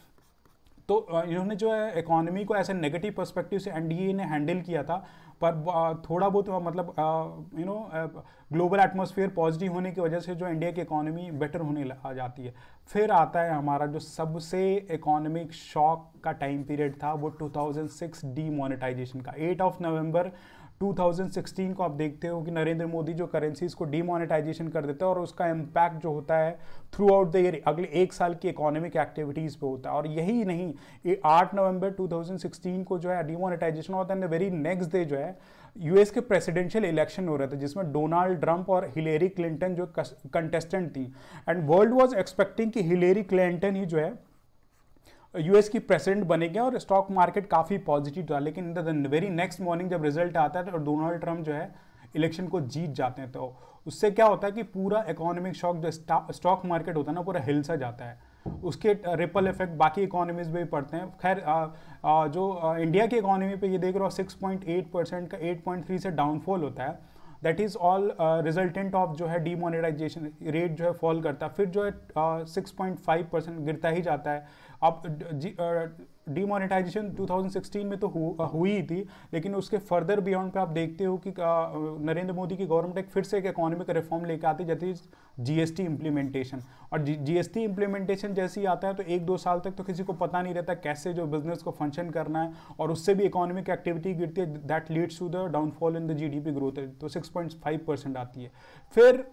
तो इन्होंने जो है इकोनॉमी को ऐसे नेगेटिव पर्सपेक्टिव से एनडीए ने हैंडल किया था पर थोड़ा बहुत मतलब you know global atmosphere positive होने की वजह से जो इंडिया की इकोनॉमी बेटर होने आ जाती है फिर आता है हमारा जो सबसे इकोनॉमिक शॉक का टाइम पीरियड था वो 2006 डीमोनेटाइजेशन का 8 ऑफ नवंबर 2016 को आप देखते हो कि नरेंद्र मोदी जो करेंसीज को डीमोनेटाइजेशन कर देता है और उसका इम्पैक्ट जो होता है थ्रू आउट द ईयर अगले एक साल की इकोनॉमिक एक्टिविटीज़ पे होता है और यही नहीं ये 8 नवंबर 2016 को जो है डीमोनेटाइजेशन होता है वेरी नेक्स्ट डे जो है यूएस के प्रेसिडेंशियल इलेक्शन हो रहे थे जिसमें डोनाल्ड ट्रंप और हिलेरी क्लिंटन जो कंटेस्टेंट थी एंड वर्ल्ड वॉज एक्सपेक्टिंग कि हिलेरी क्लिंटन ही जो है यूएस की प्रेसिडेंट बने गए और स्टॉक मार्केट काफ़ी पॉजिटिव था लेकिन द वेरी नेक्स्ट मॉर्निंग जब रिजल्ट आता है और डोनाल्ड ट्रम्प जो है इलेक्शन को जीत जाते हैं तो उससे क्या होता है कि पूरा इकोनॉमिक शॉक जो स्टॉक मार्केट होता है ना पूरा हिल सा जाता है उसके रिपल इफेक्ट बाकी इकोनॉमीज में भी पड़ते हैं खैर जो आ, इंडिया की इकोनॉमी पे ये देख रहे हो सिक्स पॉइंट एट परसेंट का एट पॉइंट थ्री से डाउनफॉल होता है that is all resultant of जो है डीमोनेटाइजेशन रेट जो है फॉल करता है फिर जो है सिक्स पॉइंट फाइव परसेंट गिरता ही जाता है अब डिमोनेटाइजेशन 2016 में तो हुई थी लेकिन उसके फर्दर बियॉन्ड पे आप देखते हो कि नरेंद्र मोदी की गवर्नमेंट एक फिर से एक इकोनॉमिक रिफॉर्म लेकर आती है जैसे जीएसटी इम्प्लीमेंटेशन और जीएसटी इम्प्लीमेंटेशन जैसे ही आता है तो एक दो साल तक तो किसी को पता नहीं रहता कैसे जो बिजनेस को फंक्शन करना है और उससे भी इकोनॉमिक एक्टिविटी गिरती है that leads to the downfall in the GDP growth तो फाइव परसेंट आती है फिर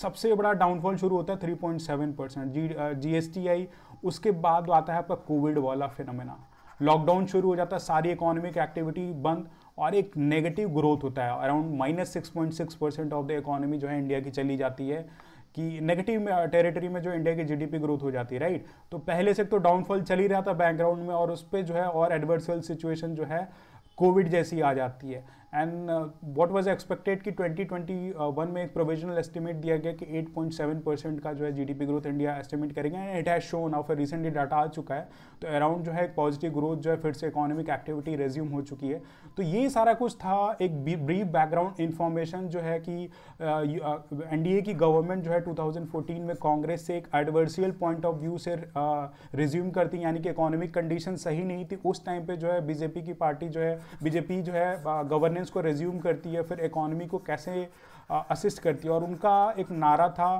सबसे बड़ा डाउनफॉल शुरू होता है 3.7 percent G G S T आई उसके बाद आता है आपका कोविड वाला फिनमिना लॉकडाउन शुरू हो जाता है सारी इकोनॉमिक एक्टिविटी बंद और एक नेगेटिव ग्रोथ होता है around minus six point six percent of the economy जो है इंडिया की चली जाती है कि नेगेटिव में टेरिटरी में जो इंडिया की जीडीपी ग्रोथ हो जाती है राइट तो पहले से तो डाउनफॉल चल ही रहा था बैकग्राउंड में और उस पर जो है और एडवर्सल सिचुएशन जो है कोविड जैसी आ जाती है एंड वॉट वॉज एक्सपेक्टेड कि 2021 में एक प्रोविजनल एस्टिमेट दिया गया कि 8.7 परसेंट का जो है जीडीपी ग्रोथ इंडिया एस्टिमेट करेंगे and it has shown of recently data आ चुका है तो अराउंड जो है एक पॉजिटिव ग्रोथ जो है फिर से इकोनॉमिक एक्टिविटी रेज्यूम हो चुकी है तो ये सारा कुछ था एक ब्रीफ बैकग्राउंड इन्फॉर्मेशन जो है कि एन uh, uh की गवर्नमेंट जो है 2014 में कांग्रेस से एक एडवर्सियल पॉइंट ऑफ व्यू से रिज्यूम uh, करती यानी कि इकोनॉमिक कंडीशन सही नहीं थी उस टाइम पर जो है बीजेपी की पार्टी जो है बीजेपी जो है गवर्नेंस uh, गवर्नेंस को रेज्यूम करती है फिर इकॉनमी को कैसे असिस्ट करती है और उनका एक नारा था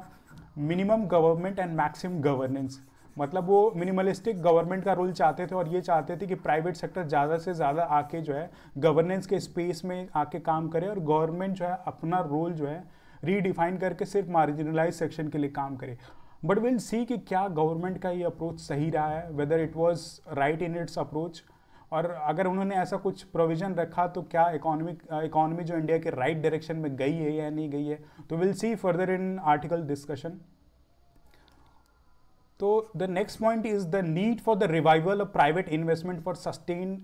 minimum government and maximum governance मतलब वो मिनिमलिस्टिक गवर्नमेंट का रोल चाहते थे और ये चाहते थे कि प्राइवेट सेक्टर ज़्यादा से ज़्यादा आके जो है गवर्नेंस के स्पेस में आके काम करे और गवर्नमेंट जो है अपना रोल जो है रीडिफाइन करके सिर्फ मार्जिनलाइज सेक्शन के लिए काम करे बट विल सी कि क्या गवर्नमेंट का ये अप्रोच सही रहा है whether it was right in its approach और अगर उन्होंने ऐसा कुछ प्रोविजन रखा तो क्या इकोनॉमिक इकोनॉमी जो इंडिया के राइट right डायरेक्शन में गई है या नहीं गई है तो will see further in article discussion तो the next point is the need for the revival of private investment for sustain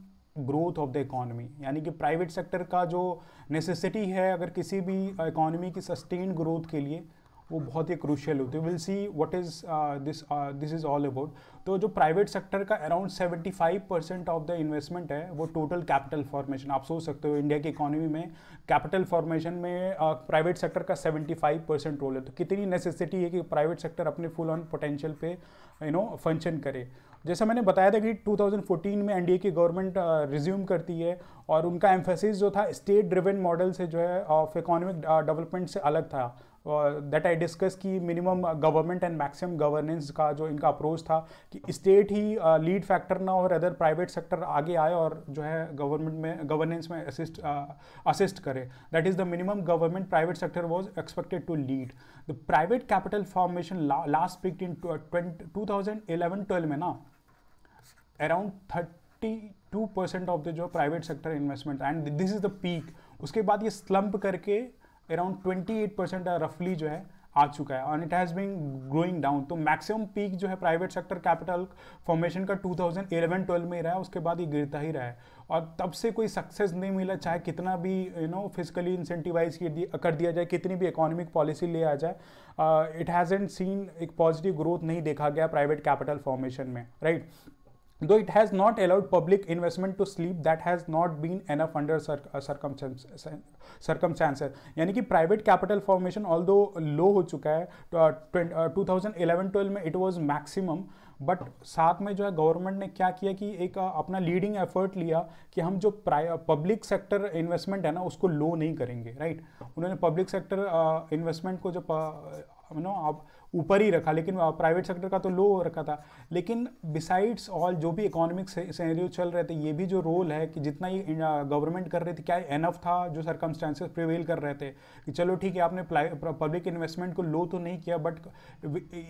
growth of the economy यानी कि प्राइवेट सेक्टर का जो नेसेसिटी है अगर किसी भी इकोनॉमी की सस्टेन ग्रोथ के लिए वो बहुत ही क्रूशियल होती है will see what is this this is all about तो जो प्राइवेट सेक्टर का around 75 percent of the investment है वो टोटल कैपिटल फॉर्मेशन आप सोच सकते हो इंडिया की इकोनॉमी में कैपिटल फॉर्मेशन में प्राइवेट uh, सेक्टर का 75 परसेंट रोल है तो कितनी नेसेसिटी है कि प्राइवेट सेक्टर अपने फुल ऑन पोटेंशियल पे यू नो फंक्शन करे जैसा मैंने बताया था कि 2014 में एनडीए की गवर्नमेंट रिज्यूम uh, करती है और उनका एम्फेसिस जो था स्टेट ड्रिवन मॉडल से जो है ऑफ इकोनॉमिक डेवलपमेंट से अलग था दैट आई डिस्कस कि minimum government and maximum governance का जो इनका अप्रोच था कि स्टेट ही लीड फैक्टर ना और अदर प्राइवेट सेक्टर आगे आए और जो है गवर्नमेंट में गवर्नेंस में असिस्ट असिस्ट करे that is the minimum government private sector was expected to lead the private capital formation last picked in two thousand eleven twelve में ना around thirty two percent of the जो private sector investment and this is the peak उसके बाद ये slump करके around twenty eight percent रफली जो है आ चुका है और it has been growing down तो मैक्सिमम पीक जो है प्राइवेट सेक्टर कैपिटल फॉर्मेशन का 2011-12 में ही रहा है उसके बाद ये गिरता ही रहा है और तब से कोई सक्सेस नहीं मिला चाहे कितना भी यू नो फिजिकली इंसेंटिवाइज कर दिया जाए कितनी भी इकोनॉमिक पॉलिसी ले आ जाए इट हैज़ सीन एक पॉजिटिव ग्रोथ नहीं देखा गया प्राइवेट कैपिटल फॉर्मेशन में right right? Though it has not allowed public investment to sleep that has not been enough under uh, uh, circumstances यानी कि प्राइवेट कैपिटल फॉर्मेशन ऑल दो लो हो चुका है टू थाउजेंड इलेवन ट्वेल्व में it was maximum but साथ में जो है गवर्नमेंट ने क्या किया कि एक uh, अपना लीडिंग एफर्ट लिया कि हम जो पब्लिक सेक्टर इन्वेस्टमेंट है ना उसको लो नहीं करेंगे राइट right? उन्होंने पब्लिक सेक्टर इन्वेस्टमेंट को जो नो आप ऊपर ही रखा लेकिन प्राइवेट सेक्टर का तो लो रखा था लेकिन बिसाइड्स ऑल जो भी इकोनॉमिक सिनेरियो चल रहे थे ये भी जो रोल है कि जितना ही गवर्नमेंट uh, कर रही थी क्या एनफ था जो सरकमस्टांसेस प्रिवेल कर रहे थे कि चलो ठीक है आपने पब्लिक इन्वेस्टमेंट को लो तो नहीं किया बट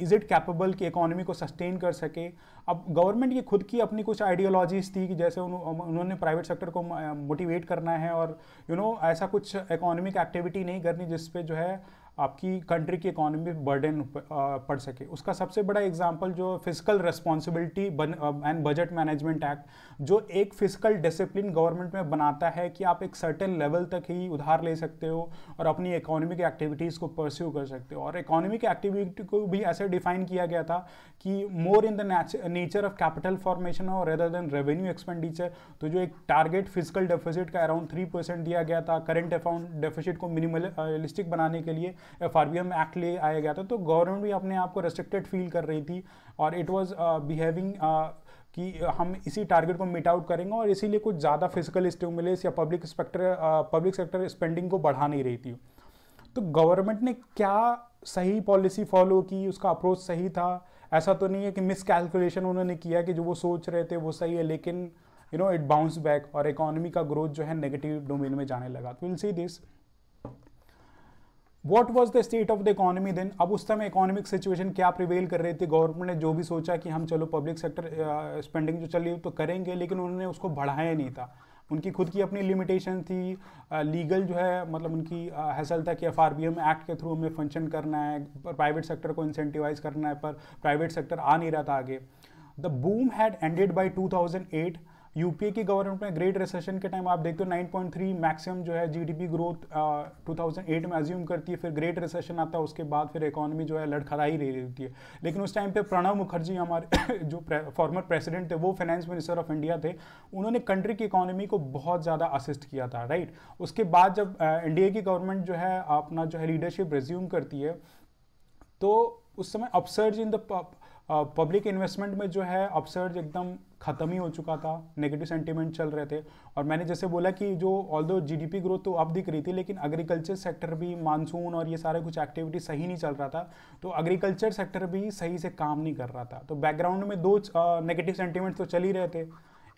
इज़ इट कैपेबल कि इकोनॉमी को सस्टेन कर सके अब गवर्नमेंट की खुद की अपनी कुछ आइडियोलॉजीज थी कि जैसे उन्होंने प्राइवेट सेक्टर को मोटिवेट uh, करना है और यू you नो know, ऐसा कुछ इकोनॉमिक एक्टिविटी नहीं करनी जिसपे जो है आपकी कंट्री की इकोनॉमी में बर्डन पड़ सके उसका सबसे बड़ा एग्जाम्पल जो physical responsibility and budget management act जो एक फिजिकल डिसिप्लिन गवर्नमेंट में बनाता है कि आप एक सर्टेन लेवल तक ही उधार ले सकते हो और अपनी इकोनॉमिक एक्टिविटीज़ को परस्यू कर सकते हो और इकोनॉमिक एक्टिविटी को भी ऐसे डिफाइन किया गया था कि more in the nature of capital formation और रेदर देन रेवेन्यू एक्सपेंडिचर तो जो एक टारगेट फिजिकल डेफिसिट का अराउंड थ्री परसेंट दिया गया था करेंट अकाउंट डेफिसिट को मिनिमलिस्टिक बनाने के लिए फार्बियम एक्ट ले आया गया था तो गवर्नमेंट भी अपने आप को रेस्ट्रिक्टेड फील कर रही थी और इट वॉज बिहेविंग कि हम इसी टारगेट को मीट आउट करेंगे और इसीलिए कुछ ज़्यादा फिजिकल स्टिमुलेस या public sector public sector spending को बढ़ा नहीं रही थी तो गवर्नमेंट ने क्या सही पॉलिसी फॉलो की उसका अप्रोच सही था ऐसा तो नहीं है कि मिसकैलकुलेशन उन्होंने किया कि जो वो सोच रहे थे वो सही है लेकिन you know it bounce back और इकोनॉमी का ग्रोथ जो है नेगेटिव डोमेन में जाने लगा तो will see this what was the state of the economy then अब उस समय इकोनॉमिक सिचुएशन क्या प्रिवेल कर रही थी गवर्नमेंट ने जो भी सोचा कि हम चलो पब्लिक सेक्टर स्पेंडिंग जो चली तो करेंगे लेकिन उन्होंने उसको बढ़ाया नहीं था उनकी खुद की अपनी लिमिटेशन थी लीगल जो है मतलब उनकी हैसल था कि F R B M act के थ्रू हमें फंक्शन करना है प्राइवेट सेक्टर को इंसेंटिवाइज करना है पर प्राइवेट सेक्टर आ नहीं रहा था आगे the boom had ended by two thousand eight UPA की गवर्नमेंट में ग्रेट रिसेशन के टाइम आप देखते हो 9.3 मैक्सिमम जो है जीडीपी ग्रोथ आ, 2008 में एज्यूम करती है फिर ग्रेट रिसेशन आता है उसके बाद फिर इकोनॉमी जो है लड़खड़ा ही रही होती है लेकिन उस टाइम पे प्रणब मुखर्जी हमारे जो प्रे, फॉर्मर प्रेसिडेंट थे वो फाइनेंस मिनिस्टर ऑफ इंडिया थे उन्होंने कंट्री की इकोनॉमी को बहुत ज़्यादा असिस्ट किया था राइट उसके बाद जब एनडीए की गवर्नमेंट जो है अपना जो है लीडरशिप रिज्यूम करती है तो उस समय upsurge in the public investment में जो है अपसर्ज एकदम ख़त्म ही हो चुका था नेगेटिव सेंटीमेंट चल रहे थे और मैंने जैसे बोला कि जो ऑल दो जी ग्रोथ तो अब दिख रही थी लेकिन एग्रीकल्चर सेक्टर भी मानसून और ये सारे कुछ एक्टिविटी सही नहीं चल रहा था तो एग्रीकल्चर सेक्टर भी सही से काम नहीं कर रहा था तो बैकग्राउंड में दो नेगेटिव सेंटीमेंट तो चल ही रहे थे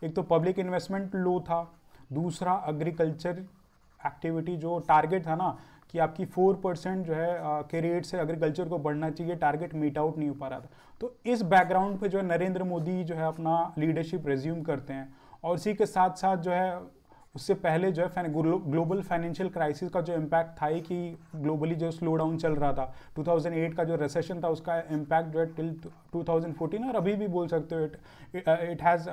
एक तो पब्लिक इन्वेस्टमेंट लो था दूसरा एग्रीकल्चर एक्टिविटी जो टारगेट था ना कि आपकी फोर परसेंट जो है के रेट से एग्रीकल्चर को बढ़ना चाहिए टारगेट मीट आउट नहीं हो पा रहा था तो इस बैकग्राउंड पे जो है नरेंद्र मोदी जो है अपना लीडरशिप रेज्यूम करते हैं और इसी के साथ साथ जो है उससे पहले जो है ग्लोबल फाइनेंशियल क्राइसिस का जो इम्पैक्ट था ही कि ग्लोबली जो स्लो डाउन चल रहा था 2008 का जो रिसेशन था उसका इम्पैक्ट जो है टिल 2014 और अभी भी बोल सकते हो it it has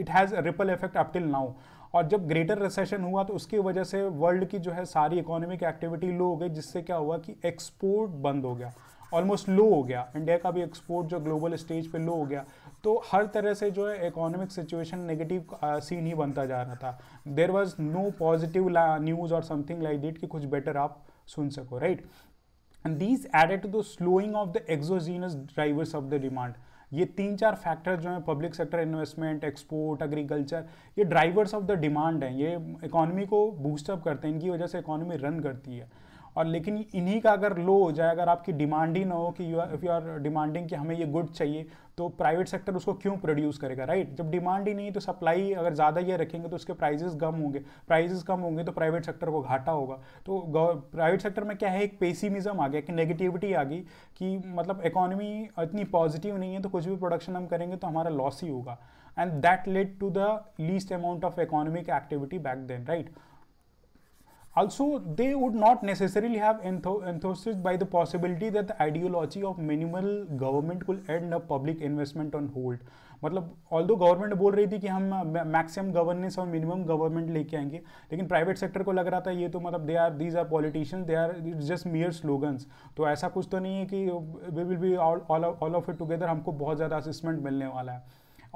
it has ripple effect up till now और जब ग्रेटर रिसेशन हुआ तो उसकी वजह से वर्ल्ड की जो है सारी इकोनॉमिक एक्टिविटी लो हो गई जिससे क्या हुआ कि एक्सपोर्ट बंद हो गया ऑलमोस्ट लो हो गया इंडिया का भी एक्सपोर्ट जो ग्लोबल स्टेज पे लो हो गया तो हर तरह से जो है इकोनॉमिक सिचुएशन नेगेटिव सीन ही बनता जा रहा था there was no positive news और समथिंग लाइक दिट कि कुछ बेटर आप सुन सको right these added to the slowing of the exogenous drivers of the demand ये तीन चार फैक्टर जो हैं public sector investment export agriculture ये ड्राइवर्स ऑफ द डिमांड हैं ये इकोनॉमी को बूस्टअप करते हैं इनकी वजह से इकोनॉमी रन करती है और लेकिन इन्हीं का अगर लो हो जाए अगर आपकी डिमांड ही ना हो कि you are if you are demanding कि हमें ये गुड चाहिए तो प्राइवेट सेक्टर उसको क्यों प्रोड्यूस करेगा राइट जब डिमांड ही नहीं तो सप्लाई अगर ज़्यादा ये रखेंगे तो उसके प्राइजेस कम होंगे प्राइजेस कम होंगे तो प्राइवेट सेक्टर को घाटा होगा तो प्राइवेट सेक्टर में क्या है एक पेसिमिज्म आ गया कि नेगेटिविटी आ गई कि मतलब इकोनॉमी इतनी पॉजिटिव नहीं है तो कुछ भी प्रोडक्शन हम करेंगे तो हमारा लॉस ही होगा and that led to the least amount of economic activity back then right Also, they would not necessarily have enthusiasm by the possibility that the ideology of minimal government will end up public investment on hold. मतलब although government बोल रही थी कि हम maximum governance और minimum government लेके आएंगे लेकिन प्राइवेट सेक्टर को लग रहा था ये तो मतलब they are these are politicians they are just mere slogans तो ऐसा कुछ तो नहीं है कि we will be all of it together हमको बहुत ज़्यादा असिस्मेंट मिलने वाला है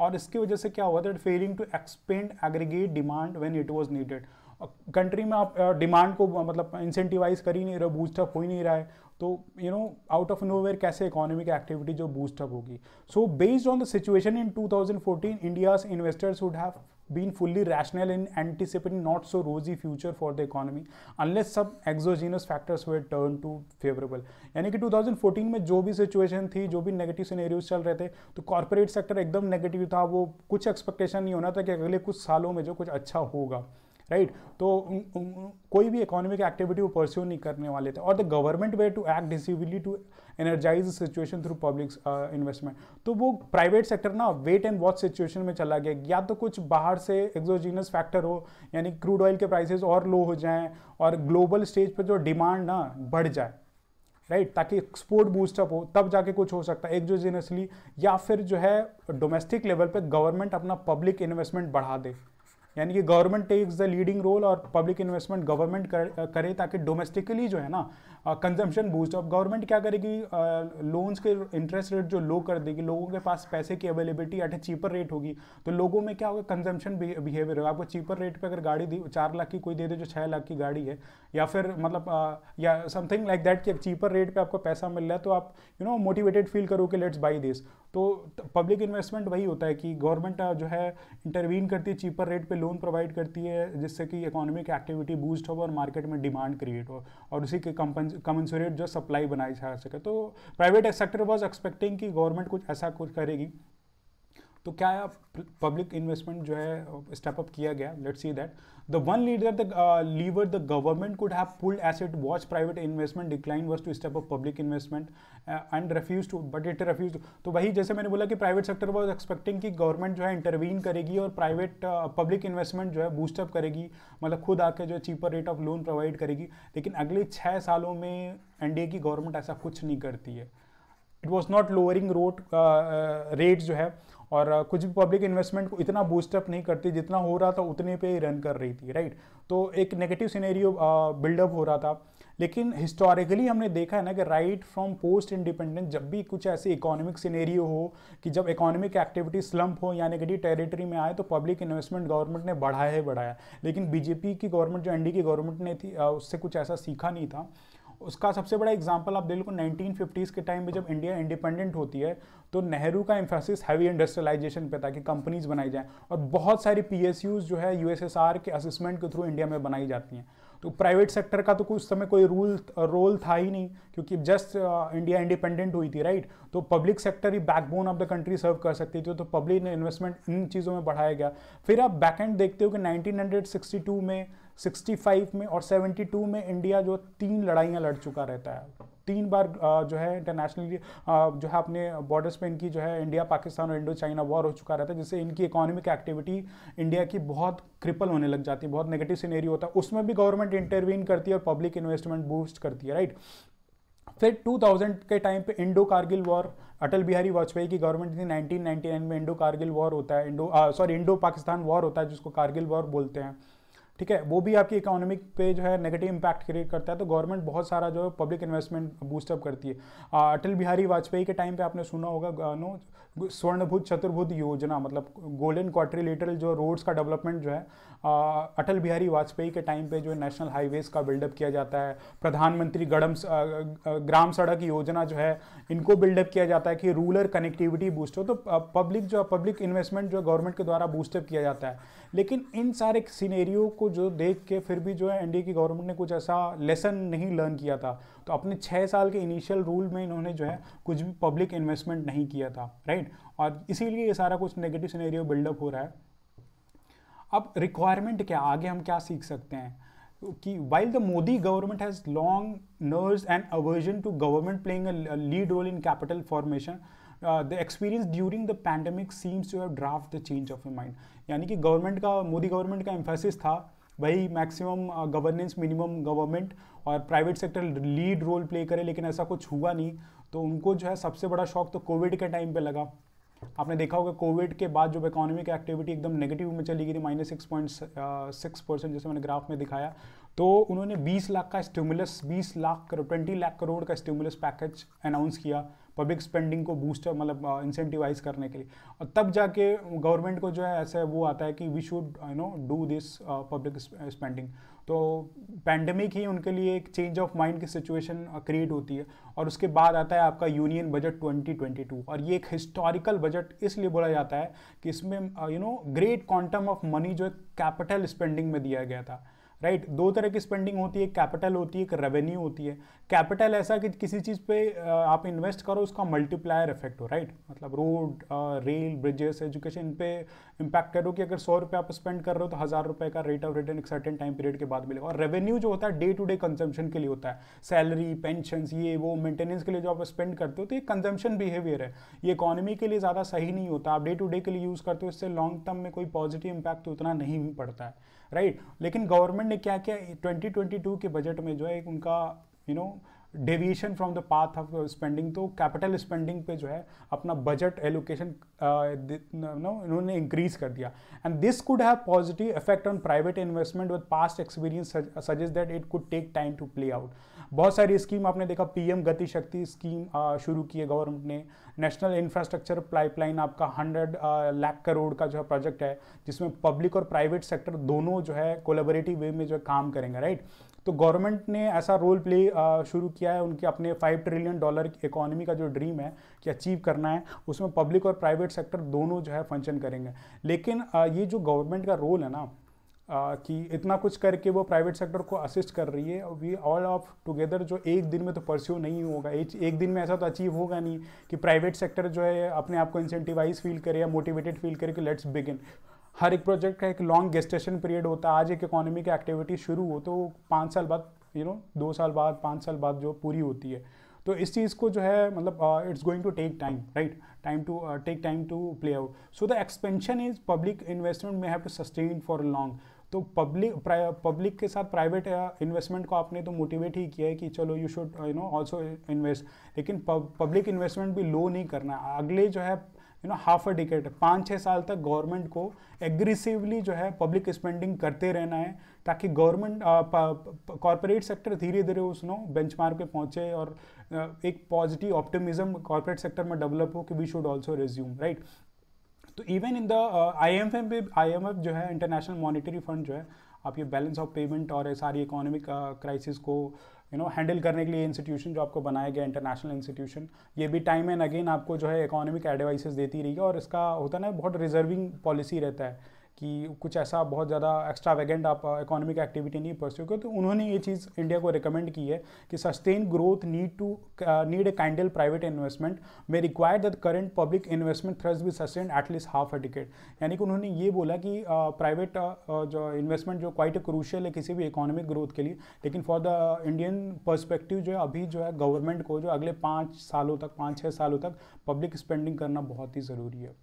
और इसकी वजह से क्या हुआ that failing to expand aggregate demand when it was needed country में आप डिमांड को मतलब इंसेंटिवाइज कर ही नहीं रहे बूस्टअप हो ही नहीं रहा है तो you know out of nowhere कैसे इकोनॉमिक एक्टिविटी जो बूस्टअप होगी so based on the situation in 2014 India's investors would have been fully rational in anticipating not so rosy future for the economy unless सब exogenous factors were turn to favourable यानी कि 2014 में जो भी situation थी जो भी नेगेटिव सिनेरियोज चल रहे थे तो कॉरपोरेट सेक्टर एकदम नेगेटिव था वो कुछ एक्सपेक्टेशन नहीं होना था कि अगले कुछ सालों में जो कुछ अच्छा होगा राइट तो कोई भी इकोनॉमिक एक्टिविटी वो परस्यू नहीं करने वाले थे और the government were to act decisively to energize situation through public investment तो वो प्राइवेट सेक्टर ना वेट एंड वॉच सिचुएशन में चला गया या तो कुछ बाहर से एक्सोजीनस फैक्टर हो यानी क्रूड ऑयल के प्राइसेस और लो हो जाएं और ग्लोबल स्टेज पर जो डिमांड ना बढ़ जाए राइट right, ताकि एक्सपोर्ट बूस्टअप हो तब जाके कुछ हो सकता है एक्जोजीनसली या फिर जो है डोमेस्टिक लेवल पे गवर्नमेंट अपना पब्लिक इन्वेस्टमेंट बढ़ा दे यानी कि government takes the leading role और पब्लिक इन्वेस्टमेंट गवर्नमेंट करे ताकि डोमेस्टिकली जो है ना कंजम्पशन बूस्ट अब गवर्नमेंट क्या करेगी लोन्स के इंटरेस्ट रेट जो लो कर देगी लोगों के पास पैसे की availability at a cheaper rate होगी तो लोगों में क्या होगा कंजम्पशन बिहेवियर होगा आपको चीपर रेट पर अगर गाड़ी दी चार लाख की कोई दे दे जो छः लाख की गाड़ी है या फिर मतलब या समथिंग लाइक दैट कि चीपर रेट पर आपको पैसा मिल रहा है तो आप यू नो मोटिवेटेड फील करो कि लेट्स बाई दिस तो पब्लिक इन्वेस्टमेंट वही होता है कि गवर्नमेंट जो है इंटरवीन करती है चीपर रेट पे लोन प्रोवाइड करती है जिससे कि इकोनॉमिक एक्टिविटी बूस्ट हो और मार्केट में डिमांड क्रिएट हो और उसी के कमेंसुरेट जो सप्लाई बनाई जा सके तो प्राइवेट सेक्टर वॉज एक्सपेक्टिंग कि गवर्नमेंट कुछ ऐसा कुछ करेगी तो क्या पब्लिक इन्वेस्टमेंट जो है स्टेप अप किया गया let see that the one leader the lever the government could have pulled as watch private investment decline was to step up public investment and refuse to but it refuse तो वही जैसे मैंने बोला कि private sector was expecting कि government जो है intervene करेगी और प्राइवेट पब्लिक इन्वेस्टमेंट जो है बूस्टअप करेगी मतलब खुद आके जो है cheaper rate of loan provide करेगी लेकिन अगले छः सालों में एन की गवर्नमेंट ऐसा कुछ नहीं करती है it was not lowering rote rate जो है और uh, कुछ भी पब्लिक इन्वेस्टमेंट को इतना बूस्टअप नहीं करती जितना हो रहा था उतने पे ही रन कर रही थी राइट तो एक नेगेटिव सीनेरियो बिल्डअप हो रहा था लेकिन हिस्टोरिकली हमने देखा है ना कि राइट फ्रॉम पोस्ट इंडिपेंडेंस जब भी कुछ ऐसे इकोनॉमिक सीनेरियो हो कि जब इकोनॉमिक एक्टिविटी स्लम्प हो या नेगेटिव टेरिटरी में आए तो पब्लिक इन्वेस्टमेंट गवर्नमेंट ने बढ़ाया ही बढ़ाया लेकिन बीजेपी की गवर्नमेंट जो एनडी की गवर्नमेंट ने थी uh, उससे कुछ ऐसा सीखा नहीं था उसका सबसे बड़ा एग्जाम्पल आप देखो लो नाइनटीन के टाइम में जब इंडिया इंडिपेंडेंट होती है तो नेहरू का एम्फोसिस हैवी इंडस्ट्रियलाइजेशन पे था कि कंपनीज बनाई जाएं और बहुत सारी पी जो है यूएसएसआर के असिस्मेंट के थ्रू इंडिया में बनाई जाती हैं तो प्राइवेट सेक्टर का तो कुछ समय कोई रूल रोल था ही नहीं क्योंकि जस्ट इंडिया इंडिपेंडेंट हुई थी राइट तो पब्लिक सेक्टर ही backbone of the country serve कर सकती थी तो पब्लिक इन्वेस्टमेंट इन चीज़ों में बढ़ाया गया फिर आप बैक एंड देखते हो कि 1962 में 65 में और 72 में इंडिया जो तीन लड़ाइयाँ लड़ चुका रहता है तीन बार जो है इंटरनेशनली जो है अपने बॉर्डर्स पे इनकी जो है इंडिया पाकिस्तान और इंडो चाइना वॉर हो चुका रहता है जिससे इनकी इकोनॉमिक एक्टिविटी इंडिया की बहुत क्रिपल होने लग जाती है बहुत नेगेटिव सीनेरी होता है उसमें भी गवर्नमेंट इंटरवीन करती है और पब्लिक इन्वेस्टमेंट बूस्ट करती है राइट फिर 2000 के टाइम पे इंडो कारगिल वॉर अटल बिहारी वाजपेयी की गवर्नमेंट थी 1999 में इंडो कारगिल वॉर होता है Indo sorry Indo Pakistan war होता है जिसको कारगिल वॉर बोलते हैं ठीक है वो भी आपकी इकोनॉमिक पे जो है नेगेटिव इंपैक्ट क्रिएट करता है तो गवर्नमेंट बहुत सारा जो है पब्लिक इन्वेस्टमेंट बूस्टअप करती है अटल बिहारी वाजपेयी के टाइम पे आपने सुना होगा नो स्वर्णभूत चतुर्भुत योजना मतलब गोल्डन क्वार्ट्रीलेटरल जो रोड्स का डेवलपमेंट जो है आ, अटल बिहारी वाजपेयी के टाइम पे जो है नेशनल हाईवेज का बिल्डअप किया जाता है प्रधानमंत्री गड़म ग्राम सड़क योजना जो है इनको बिल्डअप किया जाता है कि रूरल कनेक्टिविटी बूस्ट हो तो पब्लिक जो पब्लिक इन्वेस्टमेंट जो गवर्नमेंट के द्वारा बूस्टअप किया जाता है लेकिन इन सारे सीनेरियो को जो देख के फिर भी जो है एनडीए की गवर्नमेंट ने कुछ ऐसा लेसन नहीं लर्न किया था तो अपने छः साल के इनिशियल रूल में इन्होंने जो है कुछ भी पब्लिक इन्वेस्टमेंट नहीं किया था राइट और इसीलिए ये सारा कुछ नेगेटिव सीनेरियो बिल्डअप हो रहा है अब रिक्वायरमेंट क्या आगे हम क्या सीख सकते हैं कि while the Modi government has long nurse and aversion to government playing a lead role in capital formation the uh, the experience during the pandemic seems to have draft the change of mind mind यानी कि government का Modi government का emphasis था भाई maximum governance minimum government और private sector lead role play करे लेकिन ऐसा कुछ हुआ नहीं तो उनको जो है सबसे बड़ा शौक तो कोविड के टाइम पे लगा आपने देखा होगा कोविड के बाद जो इकोनॉमिक एक्टिविटी एकदम नेगेटिव में चली गई थी minus six point six percent जैसे मैंने ग्राफ में दिखाया तो उन्होंने बीस लाख का स्टिमुलस बीस लाख करोड़ ट्वेंटी लाख करोड़ का स्टिमुलस पैकेज अनाउंस किया पब्लिक स्पेंडिंग को बूस्ट मतलब इंसेंटिवाइज करने के लिए और तब जाके गवर्नमेंट को जो है ऐसा वो आता है कि we should you know do this public spending तो पैंडमिक ही उनके लिए एक चेंज ऑफ माइंड की सिचुएशन क्रिएट होती है और उसके बाद आता है आपका यूनियन बजट 2022 और ये एक हिस्टोरिकल बजट इसलिए बोला जाता है कि इसमें you know great quantum of money जो है कैपिटल स्पेंडिंग में दिया गया था राइट दो तरह की स्पेंडिंग होती है कैपिटल होती है एक रेवेन्यू होती है कैपिटल ऐसा कि किसी चीज़ पे आप इन्वेस्ट करो उसका मल्टीप्लायर इफेक्ट हो राइट मतलब रोड रेल ब्रिजेस एजुकेशन पे इम्पैक्ट करो कि अगर सौ रुपये आप स्पेंड कर रहे हो तो हज़ार रुपये का रेट ऑफ रिटर्न एक सर्टन टाइम पीरियड के बाद मिलेगा और रेवेन्यू जो होता है डे टू डे कंजम्पन के लिए होता है सैलरी पेंशन ये वो मेंटेनेंस के लिए जो आप स्पेंड करते हो तो ये कंजम्पन बिहेवियर है ये इकोनॉमी के लिए ज़्यादा सही नहीं होता आप डे टू डे के लिए यूज़ करते हो इससे लॉन्ग टर्म में कोई पॉजिटिव इम्पैक्ट तो उतना नहीं पड़ता है राइट right? लेकिन गवर्नमेंट ने क्या किया 2022 के बजट में जो है एक उनका you know deviation from the path of spending तो कैपिटल स्पेंडिंग पे जो है अपना बजट एलोकेशन नो इन्होंने इंक्रीज कर दिया and this could have positive effect on private investment with past experience suggest that it could take time to play out बहुत सारी स्कीम आपने देखा पीएम गति शक्ति स्कीम शुरू की है गवर्नमेंट ने नेशनल इंफ्रास्ट्रक्चर पाइपलाइन आपका हंड्रेड लाख करोड़ का जो है प्रोजेक्ट है जिसमें पब्लिक और प्राइवेट सेक्टर दोनों जो है कोलेबरेटिव वे में जो है काम करेंगे राइट तो गवर्नमेंट ने ऐसा रोल प्ले शुरू किया है उनके अपने फाइव ट्रिलियन डॉलर की इकोनॉमी का जो ड्रीम है कि अचीव करना है उसमें पब्लिक और प्राइवेट सेक्टर दोनों जो है फंक्शन करेंगे लेकिन ये जो गवर्नमेंट का रोल है ना कि इतना कुछ करके वो प्राइवेट सेक्टर को असिस्ट कर रही है और वी ऑल ऑफ टुगेदर जो एक दिन में तो परस्यू नहीं होगा एक, एक दिन में ऐसा तो अचीव होगा नहीं कि प्राइवेट सेक्टर जो है अपने आप को इंसेंटिवाइज फील करे या मोटिवेटेड फील करे कि लेट्स बिगिन हर एक प्रोजेक्ट का एक लॉन्ग गेस्टेशन पीरियड होता है आज एक इकोनॉमी की एक्टिविटी शुरू हो तो पाँच साल बाद यू नो दो साल बाद पाँच साल बाद जो पूरी होती है तो इस चीज़ को जो है मतलब it's going to take time right time to take time to play out so the expansion is public investment may have to sustain for long तो पब्लिक पब्लिक के साथ प्राइवेट इन्वेस्टमेंट uh, को आपने तो मोटिवेट ही किया है कि चलो you should you know also invest लेकिन पब्लिक इन्वेस्टमेंट भी लो नहीं करना अगले जो है you know half a decade पाँच छः साल तक गवर्नमेंट को एग्रेसिवली जो है पब्लिक स्पेंडिंग करते रहना है ताकि गवर्नमेंट कॉरपोरेट सेक्टर धीरे धीरे उस नो बेंच पे पहुँचे और uh, एक पॉजिटिव ऑप्टिमिज्म कॉरपोरेट सेक्टर में डेवलप हो कि we should also resume right तो even in the I M F भी आई एम एफ जो है इंटरनेशनल मॉनिटरी फंड जो है आप ये बैलेंस ऑफ पेमेंट और सारी इकोनॉमिक क्राइसिस uh, को यू नो हैंडल करने के लिए इंस्टीट्यूशन जो आपको बनाया गया इंटरनेशनल इंस्टीट्यूशन ये भी टाइम एंड अगेन आपको जो है इकोनॉमिक एडवाइसेस देती रही है और इसका होता है ना बहुत रिजर्विंग पॉलिसी रहता है कि कुछ ऐसा बहुत ज़्यादा एक्स्ट्रा वेगेंट आप इकोनॉमिक uh, एक्टिविटी नहीं परस्यू करो तो उन्होंने ये चीज़ इंडिया को रिकमेंड की है कि sustain growth need to need a candle private investment may require that current public investment thrust be sustain at least half a decade यानी कि उन्होंने ये बोला कि प्राइवेट uh, uh, जो इन्वेस्टमेंट जो क्वाइट क्रूशल है किसी भी इकोनॉमिक ग्रोथ के लिए लेकिन फॉर द इंडियन परस्पेक्टिव जो है अभी जो है गवर्नमेंट को जो अगले पाँच सालों तक पाँच छः सालों तक पब्लिक स्पेंडिंग करना बहुत ही ज़रूरी है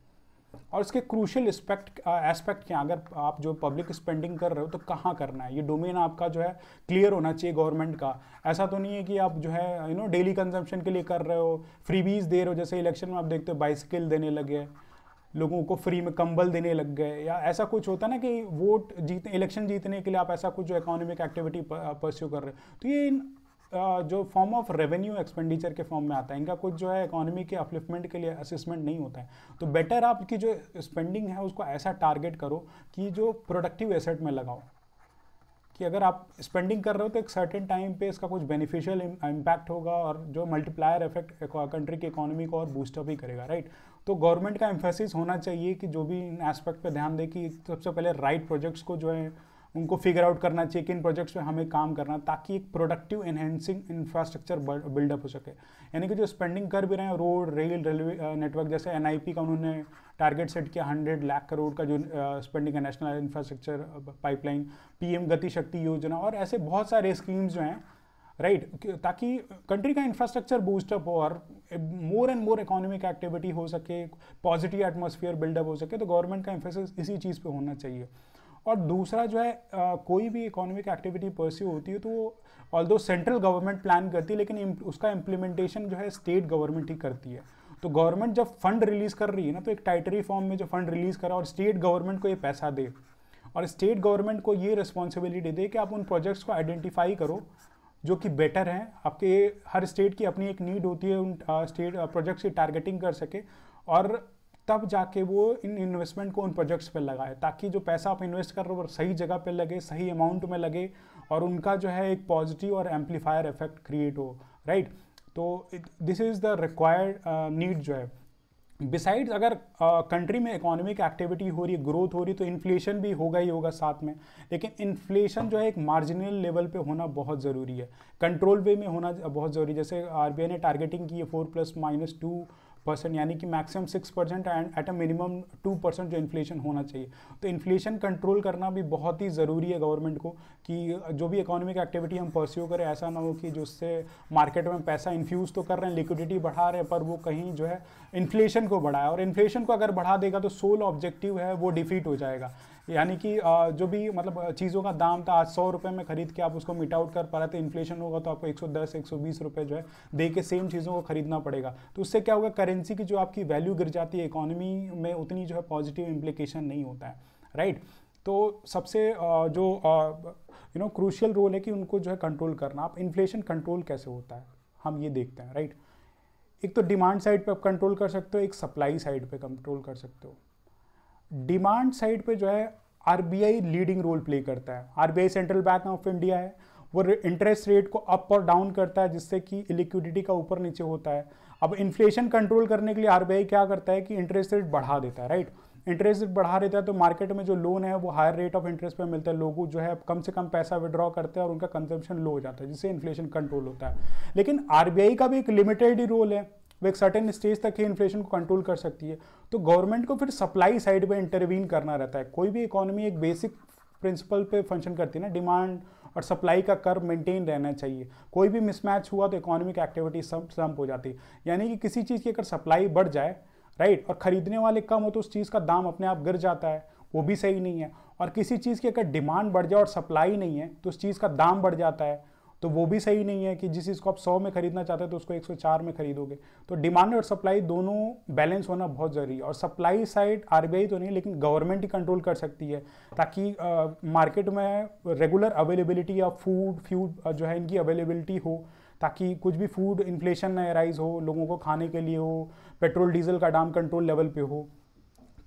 और इसके क्रूशल एस्पेक्ट एस्पेक्ट क्या अगर आप जो पब्लिक स्पेंडिंग कर रहे हो तो कहाँ करना है ये डोमेन आपका जो है क्लियर होना चाहिए गवर्नमेंट का ऐसा तो नहीं है कि आप जो है यू नो डेली कंजम्पशन के लिए कर रहे हो फ्रीबीज दे रहे हो जैसे इलेक्शन में आप देखते हो बाइसिकल देने लगे लोगों को फ्री में कंबल देने लग गए या ऐसा कुछ होता है ना कि वोट जीतने इलेक्शन जीतने के लिए आप ऐसा कुछ जो इकोनॉमिक एक्टिविटी परस्यू कर रहे हो तो ये जो फॉर्म ऑफ रेवेन्यू एक्सपेंडिचर के फॉर्म में आता है इनका कुछ जो है इकोनॉमी के अपलिफ्टमेंट के लिए असिस्मेंट नहीं होता है तो बेटर आपकी जो स्पेंडिंग है उसको ऐसा टारगेट करो कि जो प्रोडक्टिव एसेट में लगाओ कि अगर आप स्पेंडिंग कर रहे हो तो एक सर्टेन टाइम पे इसका कुछ बेनिफिशियल इम्पैक्ट होगा और जो मल्टीप्लायर इफेक्ट कंट्री की इकोनॉमी को और बूस्टअप भी करेगा राइट तो गवर्नमेंट का एम्फेसिस होना चाहिए कि जो भी इन एस्पेक्ट पे ध्यान दे कि सबसे पहले राइट प्रोजेक्ट्स को जो है उनको फिगर आउट करना चाहिए कि इन प्रोजेक्ट्स में हमें काम करना ताकि एक प्रोडक्टिव एनहेंसिंग इंफ्रास्ट्रक्चर बिल्डअप हो सके यानी कि जो स्पेंडिंग कर भी रहे हैं रोड रेल रेलवे नेटवर्क जैसे एन का उन्होंने टारगेट सेट किया हंड्रेड लाख करोड़ का जो स्पेंडिंग है नेशनल इंफ्रास्ट्रक्चर पाइपलाइन पी गति शक्ति योजना और ऐसे बहुत सारे स्कीम्स जो हैं राइट right, ताकि कंट्री का इंफ्रास्ट्रक्चर बूस्टअप हो और more and more economic activity हो सके पॉजिटिव एटमोसफियर बिल्डअप हो सके तो गवर्नमेंट का एम्फोसिस इसी चीज़ पे होना चाहिए और दूसरा जो है आ, कोई भी इकोनॉमिक एक्टिविटी परस्यू होती है तो वो ऑल सेंट्रल गवर्नमेंट प्लान करती है लेकिन उसका इम्प्लीमेंटेशन जो है स्टेट गवर्नमेंट ही करती है तो गवर्नमेंट जब फंड रिलीज़ कर रही है ना तो एक टाइटरी फॉर्म में जो फंड रिलीज़ करा और स्टेट गवर्नमेंट को ये पैसा दे और स्टेट गवर्नमेंट को ये रिस्पॉन्सिबिलिटी दे कि आप उन प्रोजेक्ट्स को आइडेंटिफाई करो जो कि बेटर हैं आपके हर स्टेट की अपनी एक नीड होती है उन स्टेट प्रोजेक्ट्स की टारगेटिंग कर सके और तब जाके वो इन इन्वेस्टमेंट को उन प्रोजेक्ट्स पर लगाए ताकि जो पैसा आप इन्वेस्ट कर रहे हो सही जगह पे लगे सही अमाउंट में लगे और उनका जो है एक पॉजिटिव और एम्पलीफायर इफेक्ट क्रिएट हो राइट तो this is the required need जो है बिसाइड्स अगर कंट्री uh, में इकोनॉमिक एक्टिविटी हो रही है ग्रोथ हो रही है तो इन्फ्लेशन भी होगा ही होगा साथ में लेकिन इन्फ्लेशन जो है एक मार्जिनल लेवल पे होना बहुत ज़रूरी है कंट्रोल वे में होना बहुत ज़रूरी है जैसे आरबीआई ने टारगेटिंग की है four plus minus two percent यानी कि maximum six percent and at a minimum two percent जो इन्फ्लेशन होना चाहिए तो इन्फ्लेशन कंट्रोल करना भी बहुत ही ज़रूरी है गवर्नमेंट को कि जो भी इकोनॉमिक एक्टिविटी हम परस्यू करें ऐसा ना हो कि जो उससे मार्केट में पैसा इन्फ्यूज़ तो कर रहे हैं लिक्विडिटी बढ़ा रहे हैं पर वो कहीं जो है इन्फ्लेशन को बढ़ाए और इन्फ्लेशन को अगर बढ़ा देगा तो सोल ऑब्जेक्टिव है वो डिफीट हो जाएगा यानी कि जो भी मतलब चीज़ों का दाम था आज सौ रुपये में खरीद के आप उसको मीट आउट कर पा रहे थे इन्फ्लेशन होगा तो आपको 110 120 रुपए जो है दे के सेम चीज़ों को खरीदना पड़ेगा तो उससे क्या होगा करेंसी की जो आपकी वैल्यू गिर जाती है इकोनॉमी में उतनी जो है पॉजिटिव इम्प्लीकेशन नहीं होता है राइट तो सबसे जो यू नो क्रूशियल रोल है कि उनको जो है कंट्रोल करना आप इन्फ्लेशन कंट्रोल कैसे होता है हम ये देखते हैं राइट एक तो डिमांड साइड पे आप कंट्रोल कर सकते हो एक सप्लाई साइड पे कंट्रोल कर सकते हो डिमांड साइड पे जो है आरबीआई लीडिंग रोल प्ले करता है RBI central bank of India है वो इंटरेस्ट रेट को अप और डाउन करता है जिससे कि लिक्विडिटी का ऊपर नीचे होता है अब इन्फ्लेशन कंट्रोल करने के लिए आरबीआई क्या करता है कि इंटरेस्ट रेट बढ़ा देता है राइट इंटरेस्ट रेट बढ़ा देता है तो मार्केट में जो लोन है वो हायर रेट ऑफ इंटरेस्ट पर मिलता है लोगों जो है कम से कम पैसा विड्रॉ करते हैं और उनका कंजम्पशन लो हो जाता है जिससे इन्फ्लेशन कंट्रोल होता है लेकिन आरबीआई का भी एक लिमिटेड ही रोल है वो एक सर्टेन स्टेज तक ही इन्फ्लेशन को कंट्रोल कर सकती है तो गवर्नमेंट को फिर सप्लाई साइड पर इंटरवीन करना रहता है कोई भी इकोनॉमी एक बेसिक प्रिंसिपल पे फंक्शन करती है ना डिमांड और सप्लाई का कर मेंटेन रहना चाहिए कोई भी मिसमैच हुआ तो इकोनॉमिक एक्टिविटी सब स्लम्प हो जाती है यानी कि किसी चीज़ की अगर सप्लाई बढ़ जाए राइट और ख़रीदने वाले कम हो तो उस चीज़ का दाम अपने आप गिर जाता है वो भी सही नहीं है और किसी चीज़ की अगर डिमांड बढ़ जाए और सप्लाई नहीं है तो उस चीज़ का दाम बढ़ जाता है तो वो भी सही नहीं है कि जिस चीज़ को आप सौ में खरीदना चाहते हैं तो उसको 104 में खरीदोगे तो डिमांड और सप्लाई दोनों बैलेंस होना बहुत ज़रूरी है और सप्लाई साइड आर तो नहीं लेकिन गवर्नमेंट ही कंट्रोल कर सकती है ताकि मार्केट में regular availability of food fuel जो है इनकी अवेलेबिलिटी हो ताकि कुछ भी फूड इन्फ्लेशन ना राइज हो लोगों को खाने के लिए हो पेट्रोल डीजल का दाम कंट्रोल लेवल पे हो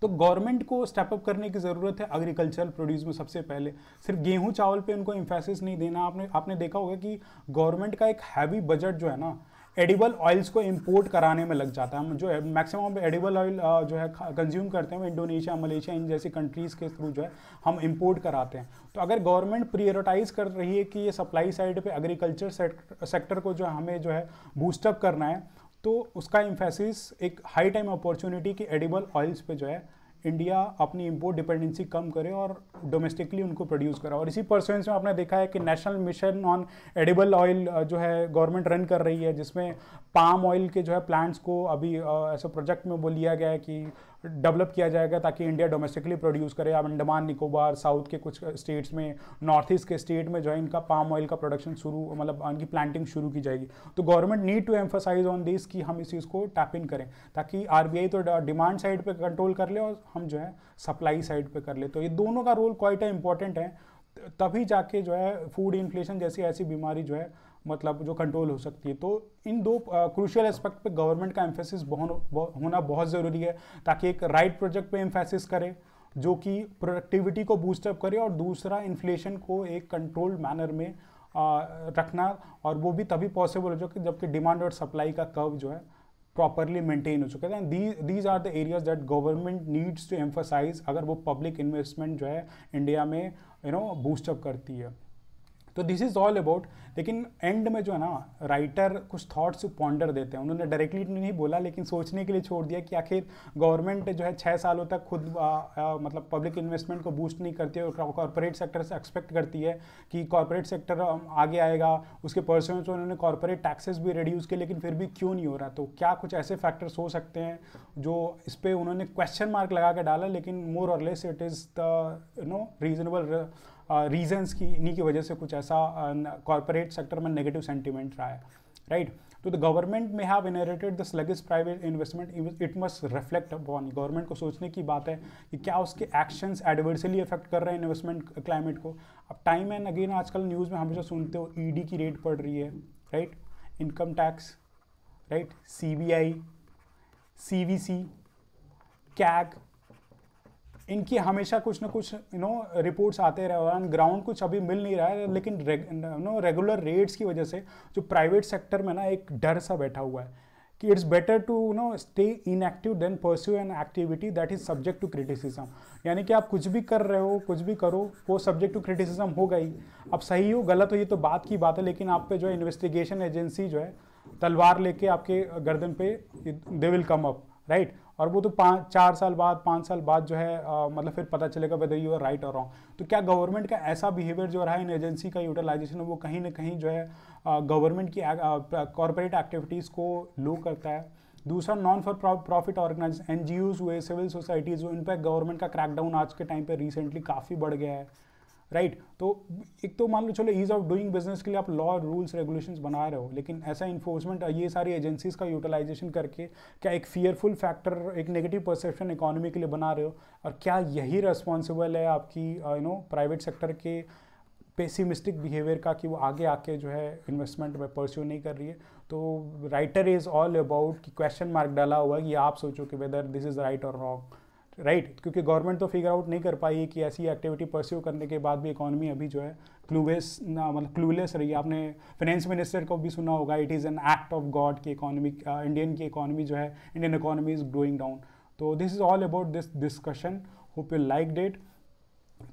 तो गवर्नमेंट को स्टेप अप करने की ज़रूरत है एग्रीकल्चरल प्रोड्यूस में सबसे पहले सिर्फ गेहूँ चावल पे उनको इम्फेसिस नहीं देना आपने आपने देखा होगा कि गवर्नमेंट का एक हैवी बजट जो है ना एडिबल ऑयल्स को इंपोर्ट कराने में लग जाता है जो है मैक्सिमम एडिबल ऑयल जो है कंज्यूम करते हैं वो इंडोनेशिया मलेशिया इन जैसी कंट्रीज़ के थ्रू जो है हम इंपोर्ट कराते हैं तो अगर गवर्नमेंट प्रियोरिटाइज कर रही है कि ये सप्लाई साइड पे एग्रीकल्चर सेक्टर को जो है हमें जो है बूस्टअप करना है तो उसका इम्फेसिस एक हाई टाइम अपॉर्चुनिटी कि एडिबल ऑयल्स पे जो है इंडिया अपनी इम्पोर्ट डिपेंडेंसी कम करे और डोमेस्टिकली उनको प्रोड्यूस करा और इसी परसेंस में आपने देखा है कि national mission on edible oil जो है गवर्नमेंट रन कर रही है जिसमें पाम ऑयल के जो है प्लांट्स को अभी ऐसे प्रोजेक्ट में वो लिया गया है कि डेवलप किया जाएगा ताकि इंडिया डोमेस्टिकली प्रोड्यूस करे आप अंडमान निकोबार साउथ के कुछ स्टेट्स में नॉर्थ ईस्ट के स्टेट में जो है इनका पाम ऑयल का प्रोडक्शन शुरू मतलब इनकी प्लांटिंग शुरू की जाएगी तो government need to emphasize on this कि हम इस चीज़ को टैप इन करें ताकि आर तो डिमांड साइड पर कंट्रोल कर ले और हम जो है सप्लाई साइड पर कर ले तो ये दोनों का रोल क्वाइट इंपॉर्टेंट है तभी जाके जो है फूड इन्फ्लेशन जैसी ऐसी बीमारी जो है मतलब जो कंट्रोल हो सकती है तो इन दो क्रूशियल एस्पेक्ट पे गवर्नमेंट का एम्फेसिस बहुत होना बहुत ज़रूरी है ताकि एक राइट प्रोजेक्ट पे एम्फेसिस करे जो कि प्रोडक्टिविटी को बूस्टअप करे और दूसरा इन्फ्लेशन को एक कंट्रोल्ड मैनर में आ, रखना और वो भी तभी पॉसिबल हो जो कि जबकि डिमांड और सप्लाई का कर्व जो है प्रॉपरली मेंटेन हो चुका है these are the areas that government needs to emphasize अगर वो पब्लिक इन्वेस्टमेंट जो है इंडिया में यू नो बूस्टअप करती है तो दिस इज़ ऑल अबाउट लेकिन एंड में जो है ना राइटर कुछ थॉट्स पॉन्डर देते हैं उन्होंने डायरेक्टली तो नहीं बोला लेकिन सोचने के लिए छोड़ दिया कि आखिर गवर्नमेंट जो है छः सालों तक खुद आ, आ, मतलब पब्लिक इन्वेस्टमेंट को बूस्ट नहीं करती है और कॉरपोरेट सेक्टर से एक्सपेक्ट करती है कि कॉरपोरेट सेक्टर आगे आएगा उसके परसेंट उन्होंने कॉरपोरेट टैक्सेस भी रिड्यूस किए लेकिन फिर भी क्यों नहीं हो रहा तो क्या कुछ ऐसे फैक्टर्स हो सकते हैं जो इस पर उन्होंने क्वेश्चन मार्क लगा के डाला लेकिन मोर और less it is the you know reasonable reasons की इन्हीं की वजह से कुछ ऐसा कॉरपोरेट सेक्टर में नेगेटिव सेंटिमेंट रहा है right तो the government may have inherited the sluggish private investment it must reflect upon government को सोचने की बात है कि क्या उसके एक्शंस एडवर्सली इफेक्ट कर रहे हैं इन्वेस्टमेंट क्लाइमेट को अब टाइम एंड अगेन आजकल न्यूज़ में हमेशा सुनते हो ईडी e की रेट पड़ रही है right income tax right C B I C V C CAG इनकी हमेशा कुछ ना कुछ यू नो रिपोर्ट्स आते रहे और ग्राउंड कुछ अभी मिल नहीं रहा है लेकिन नो रेगुलर रेट्स की वजह से जो प्राइवेट सेक्टर में ना एक डर सा बैठा हुआ है कि it's better to you know stay inactive than pursue an activity that is subject to criticism यानी कि आप कुछ भी कर रहे हो कुछ भी करो वो सब्जेक्ट टू क्रिटिसिज्म हो गई अब सही हो गलत हो ये तो बात की बात है लेकिन आप पे जो है इन्वेस्टिगेशन एजेंसी जो है तलवार लेके आपके गर्दन पे they will come up right और वो तो पाँच चार साल बाद पाँच साल बाद जो है आ, मतलब फिर पता चलेगा वेदर यू आर राइट और रॉन्ग तो क्या गवर्नमेंट का ऐसा बिहेवियर जो रहा है इन एजेंसी का यूटिलाइजेशन वो कहीं ना कहीं जो है गवर्नमेंट की कॉरपोरेट एक्टिविटीज़ को लो करता है दूसरा non for profit organise an हुए सिविल सोसाइटीज़ हुए इन पर गवर्नमेंट का क्रैकडाउन आज के टाइम पर रिसेंटली काफ़ी बढ़ गया है राइट right? तो एक तो मान लो चलो ईज़ ऑफ डूइंग बिजनेस के लिए आप लॉ रूल्स रेगुलेशंस बना रहे हो लेकिन ऐसा इन्फोर्समेंट ये सारी एजेंसीज का यूटिलाइजेशन करके क्या एक फियरफुल फैक्टर एक नेगेटिव परसेप्शन इकोनॉमी के लिए बना रहे हो और क्या यही रेस्पॉन्सिबल है आपकी यू नो प्राइवेट सेक्टर के पेसिमिस्टिक बिहेवियर का कि वो आगे आके जो है इन्वेस्टमेंट में परस्यू नहीं कर रही है तो राइटर इज़ ऑल अबाउट कि क्वेश्चन मार्क डाला हुआ है कि आप सोचो कि वेदर दिस इज़ राइट और रॉन्ग राइट right? क्योंकि गवर्नमेंट तो फिगर आउट नहीं कर पाई है कि ऐसी एक्टिविटी परस्यू करने के बाद भी इकोनॉमी अभी जो है क्लूवेस ना मतलब क्लूलेस रही है आपने फाइनेंस मिनिस्टर को भी सुना होगा it is an act of God की इकोनॉमी इंडियन की इकोनॉमी जो है Indian economy is growing down तो this is all about this discussion hope you like that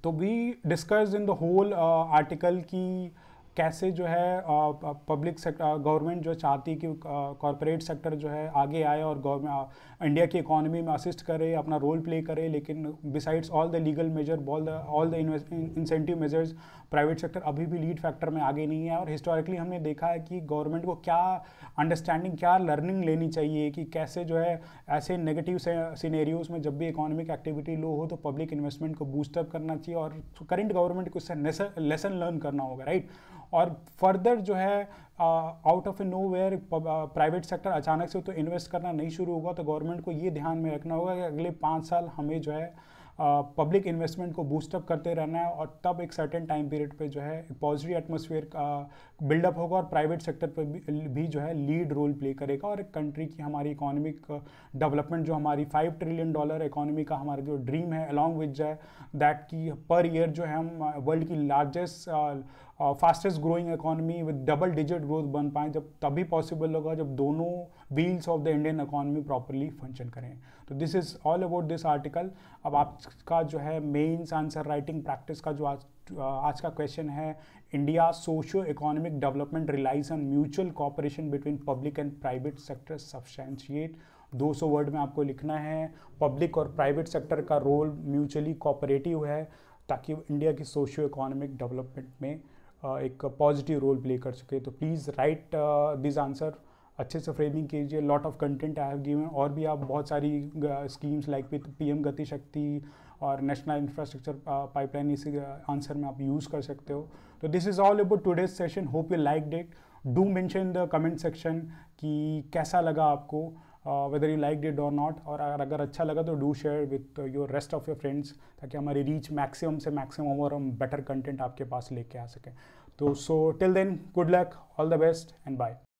तो we discuss in the whole article की कैसे जो है पब्लिक सेक्टर गवर्नमेंट जो चाहती कि कॉरपोरेट uh, सेक्टर जो है आगे आए और गवर्नमेंट uh, इंडिया की इकोनॉमी में असिस्ट करे अपना रोल प्ले करे लेकिन besides all the legal measure all the all the incentive measures private sector अभी भी लीड फैक्टर में आगे नहीं है और हिस्टोरिकली हमने देखा है कि गवर्नमेंट को क्या अंडरस्टैंडिंग क्या लर्निंग लेनी चाहिए कि कैसे जो है ऐसे नेगेटिव सीनेरियोज में जब भी इकोनॉमिक एक्टिविटी लो हो तो पब्लिक इन्वेस्टमेंट को बूस्टअप करना चाहिए और करंट गवर्नमेंट को इससे लेसन लर्न करना होगा राइट और फर्दर जो है out of a nowhere private sector अचानक से तो इन्वेस्ट करना नहीं शुरू होगा तो गवर्नमेंट को ये ध्यान में रखना होगा कि अगले पाँच साल हमें जो है पब्लिक इन्वेस्टमेंट को बूस्टअप करते रहना है और तब एक सर्टेन टाइम पीरियड पे जो है पॉजिटिव एटमोसफियर का बिल्डअप होगा और प्राइवेट सेक्टर पर भी, भी जो है लीड रोल प्ले करेगा और एक कंट्री की हमारी इकोनॉमिक डेवलपमेंट जो हमारी फाइव ट्रिलियन डॉलर इकोनॉमी का हमारा जो ड्रीम है अलॉन्ग विद दैट की पर ईयर जो है हम वर्ल्ड की largest fastest growing economy with double digit growth बन पाएँ जब तभी पॉसिबल होगा जब दोनों wheels of the Indian economy properly function करें तो this is all about this article अब आपका जो है मेन्स आंसर राइटिंग प्रैक्टिस का जो आज आज का क्वेश्चन है India socio economic development relies on mutual cooperation between public and private sector substantiate 200 word में आपको लिखना है पब्लिक और प्राइवेट सेक्टर का रोल म्यूचुअली कॉपरेटिव है ताकि इंडिया की सोशियो इकोनॉमिक डेवलपमेंट में एक पॉजिटिव रोल प्ले कर सके तो प्लीज़ राइट दिस आंसर अच्छे से फ्रेमिंग कीजिए lot of content I have given और भी आप बहुत सारी schemes like with P M Gati Shakti और नेशनल इंफ्रास्ट्रक्चर पाइपलाइन इसी आंसर में आप यूज़ कर सकते हो तो this is all about today's session hope you like that do mention the comment section कि कैसा लगा आपको वेदर यू लाइक डिट और नॉट और अगर अच्छा लगा तो do share with your rest of your friends ताकि हमारी रीच मैक्सिमम से मैक्सिमम और हम बेटर कंटेंट आपके पास लेके आ सकें तो so till then good luck all the best and bye